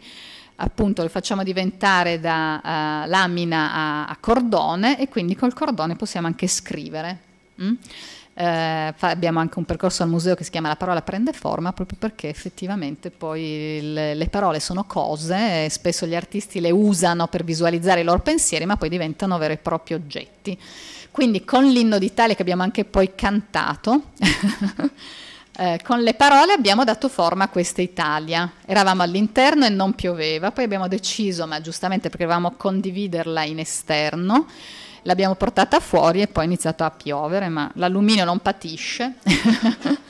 appunto lo facciamo diventare da uh, lamina a, a, cordone e quindi col cordone possiamo anche scrivere. Mm? Eh, fa, abbiamo anche un percorso al museo che si chiama La parola prende forma proprio perché effettivamente poi le, le parole sono cose, e spesso gli artisti le usano per visualizzare i loro pensieri, ma poi diventano veri e propri oggetti. Quindi con l'inno d'Italia che abbiamo anche poi cantato, eh, con le parole abbiamo dato forma a questa Italia. Eravamo all'interno e non pioveva, poi abbiamo deciso, ma giustamente perché volevamo condividerla in esterno, l'abbiamo portata fuori e poi è iniziato a piovere, ma l'alluminio non patisce.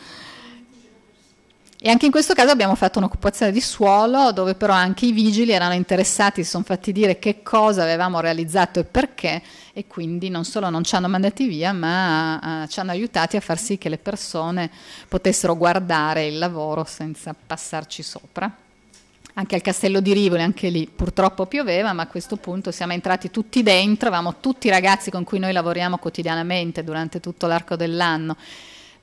E anche in questo caso abbiamo fatto un'occupazione di suolo dove però anche i vigili erano interessati, si sono fatti dire che cosa avevamo realizzato e perché e quindi non solo non ci hanno mandati via, ma uh, ci hanno aiutati a far sì che le persone potessero guardare il lavoro senza passarci sopra. Anche al castello di Rivoli, anche lì purtroppo pioveva, ma a questo punto siamo entrati tutti dentro, avevamo tutti i ragazzi con cui noi lavoriamo quotidianamente durante tutto l'arco dell'anno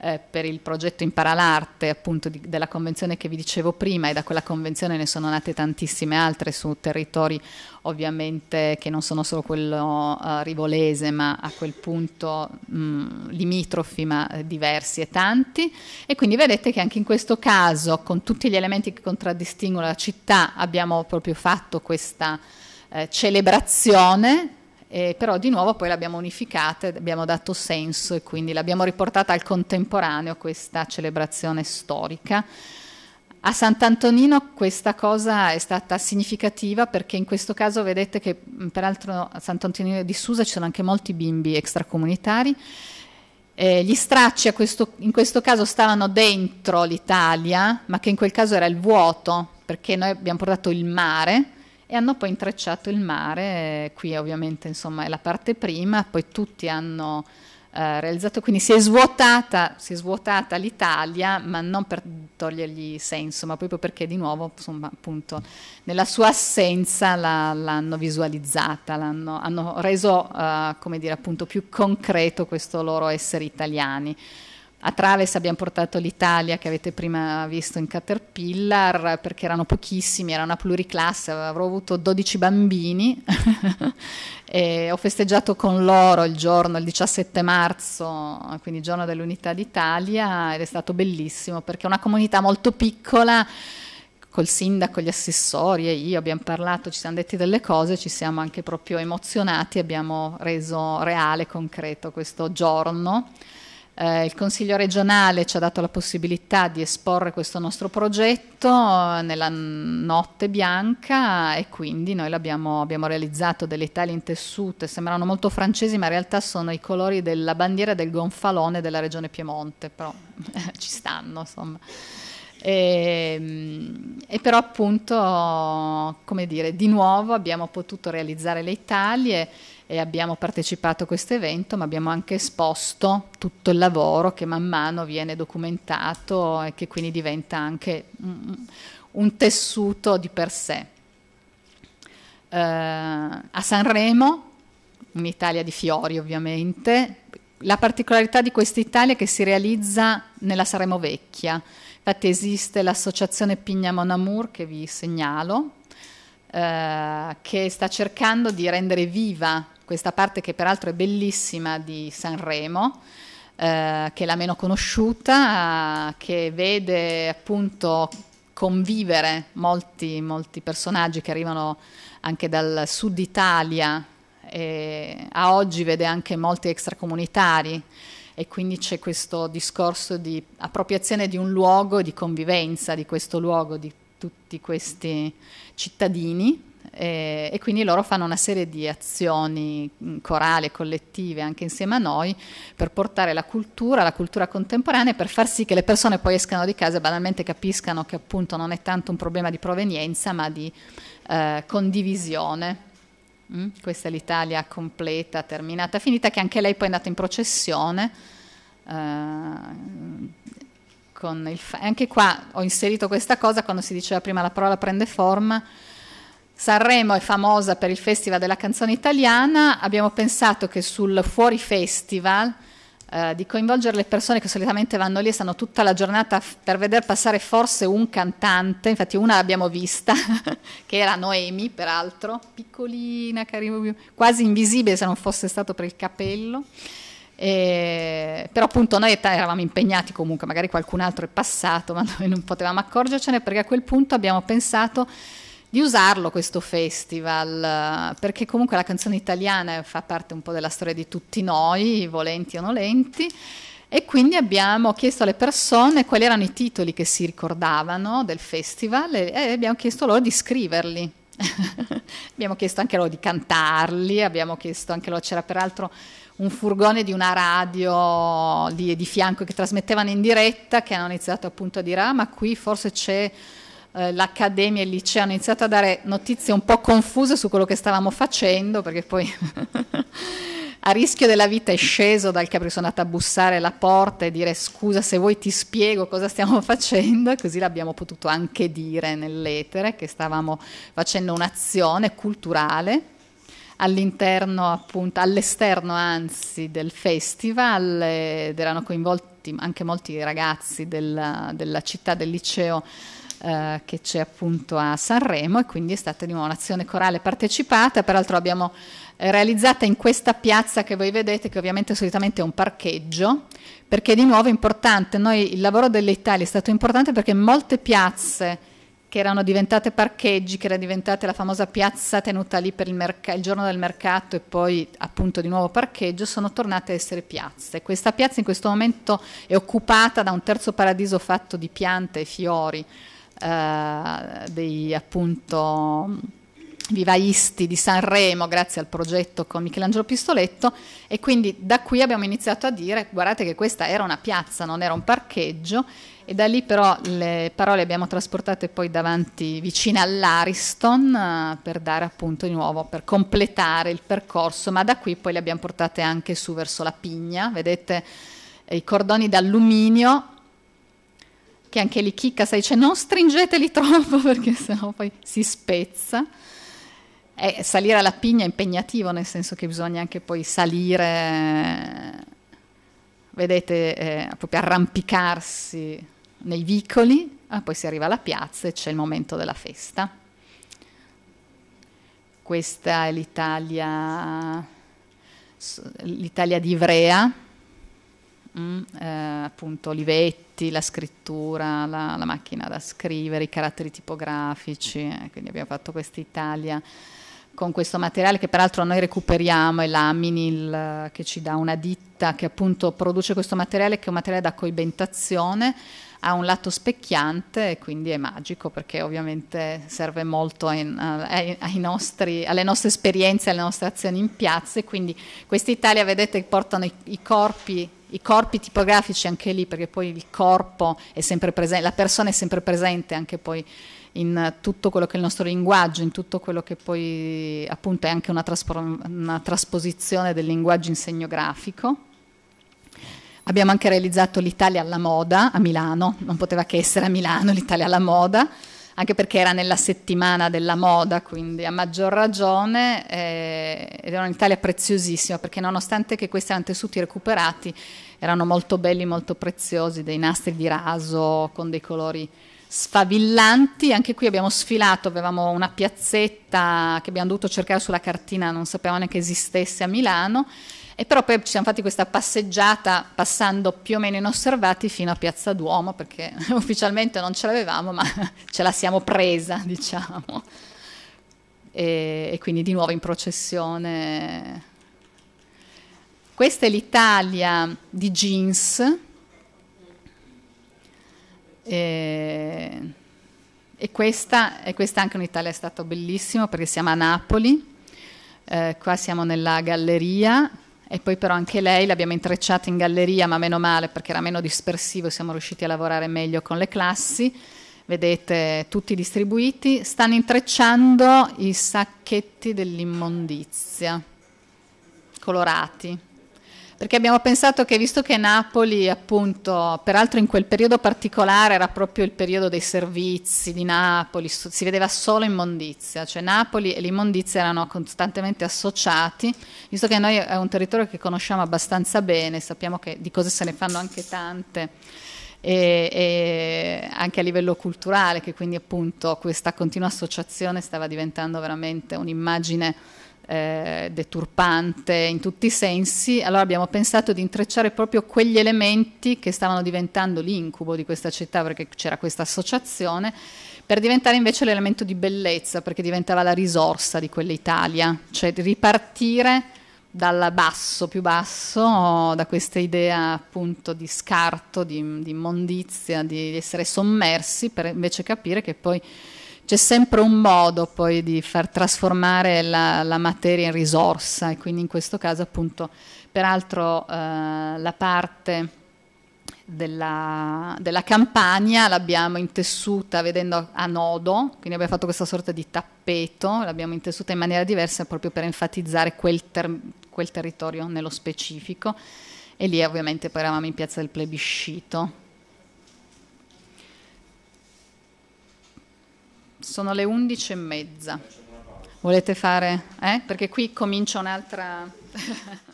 eh, per il progetto Impara l'arte, appunto di, della convenzione che vi dicevo prima e da quella convenzione ne sono nate tantissime altre su territori ovviamente che non sono solo quello uh, rivolese ma a quel punto mh, mm, limitrofi ma eh, diversi e tanti e quindi vedete che anche in questo caso con tutti gli elementi che contraddistinguono la città abbiamo proprio fatto questa eh, celebrazione eh, però di nuovo poi l'abbiamo unificata, abbiamo dato senso e quindi l'abbiamo riportata al contemporaneo questa celebrazione storica. A Sant'Antonino questa cosa è stata significativa perché in questo caso vedete che peraltro a Sant'Antonino di Susa ci sono anche molti bimbi extracomunitari. Eh, gli stracci questo, in questo caso stavano dentro l'Italia, ma che in quel caso era il vuoto, perché noi abbiamo portato il mare, e hanno poi intrecciato il mare, eh, qui ovviamente insomma è la parte prima, poi tutti hanno eh, realizzato, quindi si è, svuotata, si è svuotata l'Italia, ma non per togliergli senso, ma proprio perché di nuovo insomma, appunto nella sua assenza la, l'hanno visualizzata, l'hanno, hanno reso eh, come dire appunto più concreto questo loro essere italiani. A Traves abbiamo portato l'Italia che avete prima visto in Caterpillar perché erano pochissimi, era una pluriclasse, avrò avuto 12 bambini e ho festeggiato con loro il giorno, il 17 marzo, quindi giorno dell'Unità d'Italia ed è stato bellissimo perché è una comunità molto piccola col sindaco, gli assessori e io abbiamo parlato, ci siamo detti delle cose, ci siamo anche proprio emozionati, abbiamo reso reale, concreto questo giorno. Eh, il Consiglio regionale ci ha dato la possibilità di esporre questo nostro progetto eh, nella notte bianca e quindi noi l'abbiamo realizzato delle Italie in tessuto, sembrano molto francesi ma in realtà sono i colori della bandiera del gonfalone della regione Piemonte, però ci stanno insomma. E, ehm, e, però appunto, come dire, di nuovo abbiamo potuto realizzare le Italie e abbiamo partecipato a questo evento, ma abbiamo anche esposto tutto il lavoro che man mano viene documentato e che quindi diventa anche un tessuto di per sé. Eh, a Sanremo, un'Italia di fiori ovviamente, la particolarità di quest'Italia è che si realizza nella Saremo Vecchia. Infatti esiste l'associazione Pigna Monamur che vi segnalo, eh, che sta cercando di rendere viva questa parte che peraltro è bellissima di Sanremo, eh, che è la meno conosciuta, che vede appunto convivere molti, molti personaggi che arrivano anche dal sud Italia e a oggi vede anche molti extracomunitari e quindi c'è questo discorso di appropriazione di un luogo, di convivenza di questo luogo, di tutti questi cittadini eh, e quindi loro fanno una serie di azioni mm, corali e collettive, anche insieme a noi, per portare la cultura, la cultura contemporanea, per far sì che le persone poi escano di casa e banalmente capiscano che appunto non è tanto un problema di provenienza, ma di eh, condivisione. Mm? Questa è l'Italia completa, terminata, finita, che anche lei poi è andata in processione. Eh, fa- anche qua ho inserito questa cosa quando si diceva prima la parola prende forma Sanremo è famosa per il Festival della canzone italiana, abbiamo pensato che sul Fuori Festival eh, di coinvolgere le persone che solitamente vanno lì e stanno tutta la giornata f- per vedere passare forse un cantante, infatti una l'abbiamo vista, che era Noemi peraltro, piccolina, carino, quasi invisibile se non fosse stato per il capello. Eh, però appunto noi eravamo impegnati comunque, magari qualcun altro è passato, ma noi non potevamo accorgercene perché a quel punto abbiamo pensato di usarlo questo festival, perché comunque la canzone italiana fa parte un po' della storia di tutti noi, volenti o nolenti. E quindi abbiamo chiesto alle persone quali erano i titoli che si ricordavano del festival e, abbiamo chiesto loro di scriverli. abbiamo chiesto anche loro di cantarli, abbiamo chiesto anche loro, c'era peraltro un furgone di una radio lì di fianco che trasmettevano in diretta, che hanno iniziato appunto a dire, ah ma qui forse c'è eh, l'Accademia e il liceo hanno iniziato a dare notizie un po' confuse su quello che stavamo facendo, perché poi a rischio della vita è sceso dal Capri, sono andata a bussare la porta e dire scusa se vuoi ti spiego cosa stiamo facendo, così l'abbiamo potuto anche dire nell'etere che stavamo facendo un'azione culturale all'interno appunto, all'esterno anzi del festival eh, ed erano coinvolti anche molti ragazzi della, della città, del liceo eh, che c'è appunto a Sanremo e quindi è stata di nuovo un'azione corale partecipata, peraltro abbiamo eh, realizzata in questa piazza che voi vedete che ovviamente solitamente è un parcheggio perché di nuovo è importante, Noi, il lavoro dell'Italia è stato importante perché molte piazze che erano diventate parcheggi, che era diventata la famosa piazza tenuta lì per il, merc- il, giorno del mercato e poi appunto di nuovo parcheggio, sono tornate a essere piazze. Questa piazza in questo momento è occupata da un terzo paradiso fatto di piante e fiori eh, dei appunto vivaisti di Sanremo grazie al progetto con Michelangelo Pistoletto e quindi da qui abbiamo iniziato a dire guardate che questa era una piazza, non era un parcheggio e da lì però le parole abbiamo trasportate poi davanti vicino all'Ariston eh, per dare appunto di nuovo, per completare il percorso, ma da qui poi le abbiamo portate anche su verso la Pigna, vedete eh, i cordoni d'alluminio che anche lì chicca, sai, dice non stringeteli troppo perché sennò poi si spezza. E salire alla pigna è impegnativo, nel senso che bisogna anche poi salire, vedete, eh, proprio arrampicarsi nei vicoli, ah, poi si arriva alla piazza e c'è il momento della festa. Questa è l'Italia, l'Italia di Ivrea Mm, eh, appunto Olivetti, la scrittura, la, la, macchina da scrivere, i caratteri tipografici, eh, quindi abbiamo fatto questa Italia con questo materiale che peraltro noi recuperiamo, è l'Aminil che ci dà una ditta che appunto produce questo materiale che è un materiale da coibentazione, ha un lato specchiante e quindi è magico perché ovviamente serve molto ai, eh, ai, ai nostri, alle nostre esperienze, alle nostre azioni in piazza e quindi questa Italia vedete portano i, i corpi i corpi tipografici anche lì, perché poi il corpo è sempre presente, la persona è sempre presente anche poi in tutto quello che è il nostro linguaggio, in tutto quello che poi appunto è anche una, traspo- una trasposizione del linguaggio in segno grafico. Abbiamo anche realizzato l'Italia alla moda a Milano, non poteva che essere a Milano l'Italia alla moda anche perché era nella settimana della moda, quindi a maggior ragione, eh, ed era un'Italia preziosissima, perché nonostante che questi erano tessuti recuperati, erano molto belli, molto preziosi, dei nastri di raso con dei colori sfavillanti, anche qui abbiamo sfilato, avevamo una piazzetta che abbiamo dovuto cercare sulla cartina, non sapevamo neanche esistesse a Milano, e però poi ci siamo fatti questa passeggiata passando più o meno inosservati fino a Piazza Duomo, perché ufficialmente non ce l'avevamo, ma ce la siamo presa, diciamo. E, e quindi di nuovo in processione. Questa è l'Italia di jeans. E, e questa, è questa anche un'Italia è stato bellissimo perché siamo a Napoli, eh, qua siamo nella galleria e poi però anche lei l'abbiamo intrecciata in galleria, ma meno male perché era meno dispersivo, siamo riusciti a lavorare meglio con le classi, vedete tutti distribuiti, stanno intrecciando i sacchetti dell'immondizia colorati perché abbiamo pensato che visto che Napoli, appunto, peraltro in quel periodo particolare era proprio il periodo dei servizi di Napoli, si vedeva solo immondizia, cioè Napoli e l'immondizia erano costantemente associati, visto che noi è un territorio che conosciamo abbastanza bene, sappiamo che di cose se ne fanno anche tante. E, e, anche a livello culturale, che quindi appunto questa continua associazione stava diventando veramente un'immagine eh, deturpante in tutti i sensi, allora abbiamo pensato di intrecciare proprio quegli elementi che stavano diventando l'incubo di questa città perché c'era questa associazione, per diventare invece l'elemento di bellezza perché diventava la risorsa di quell'Italia, cioè ripartire dal basso, più basso, da questa idea appunto di scarto, di, di immondizia, di essere sommersi, per invece capire che poi c'è sempre un modo poi di far trasformare la, la, materia in risorsa e quindi in questo caso appunto peraltro eh, la parte della, della, campagna l'abbiamo intessuta vedendo a nodo, quindi abbiamo fatto questa sorta di tappeto, l'abbiamo intessuta in maniera diversa proprio per enfatizzare quel, ter, quel territorio nello specifico e lì ovviamente poi eravamo in piazza del plebiscito Sono le undici e mezza. Volete fare? Eh? Perché qui comincia un'altra...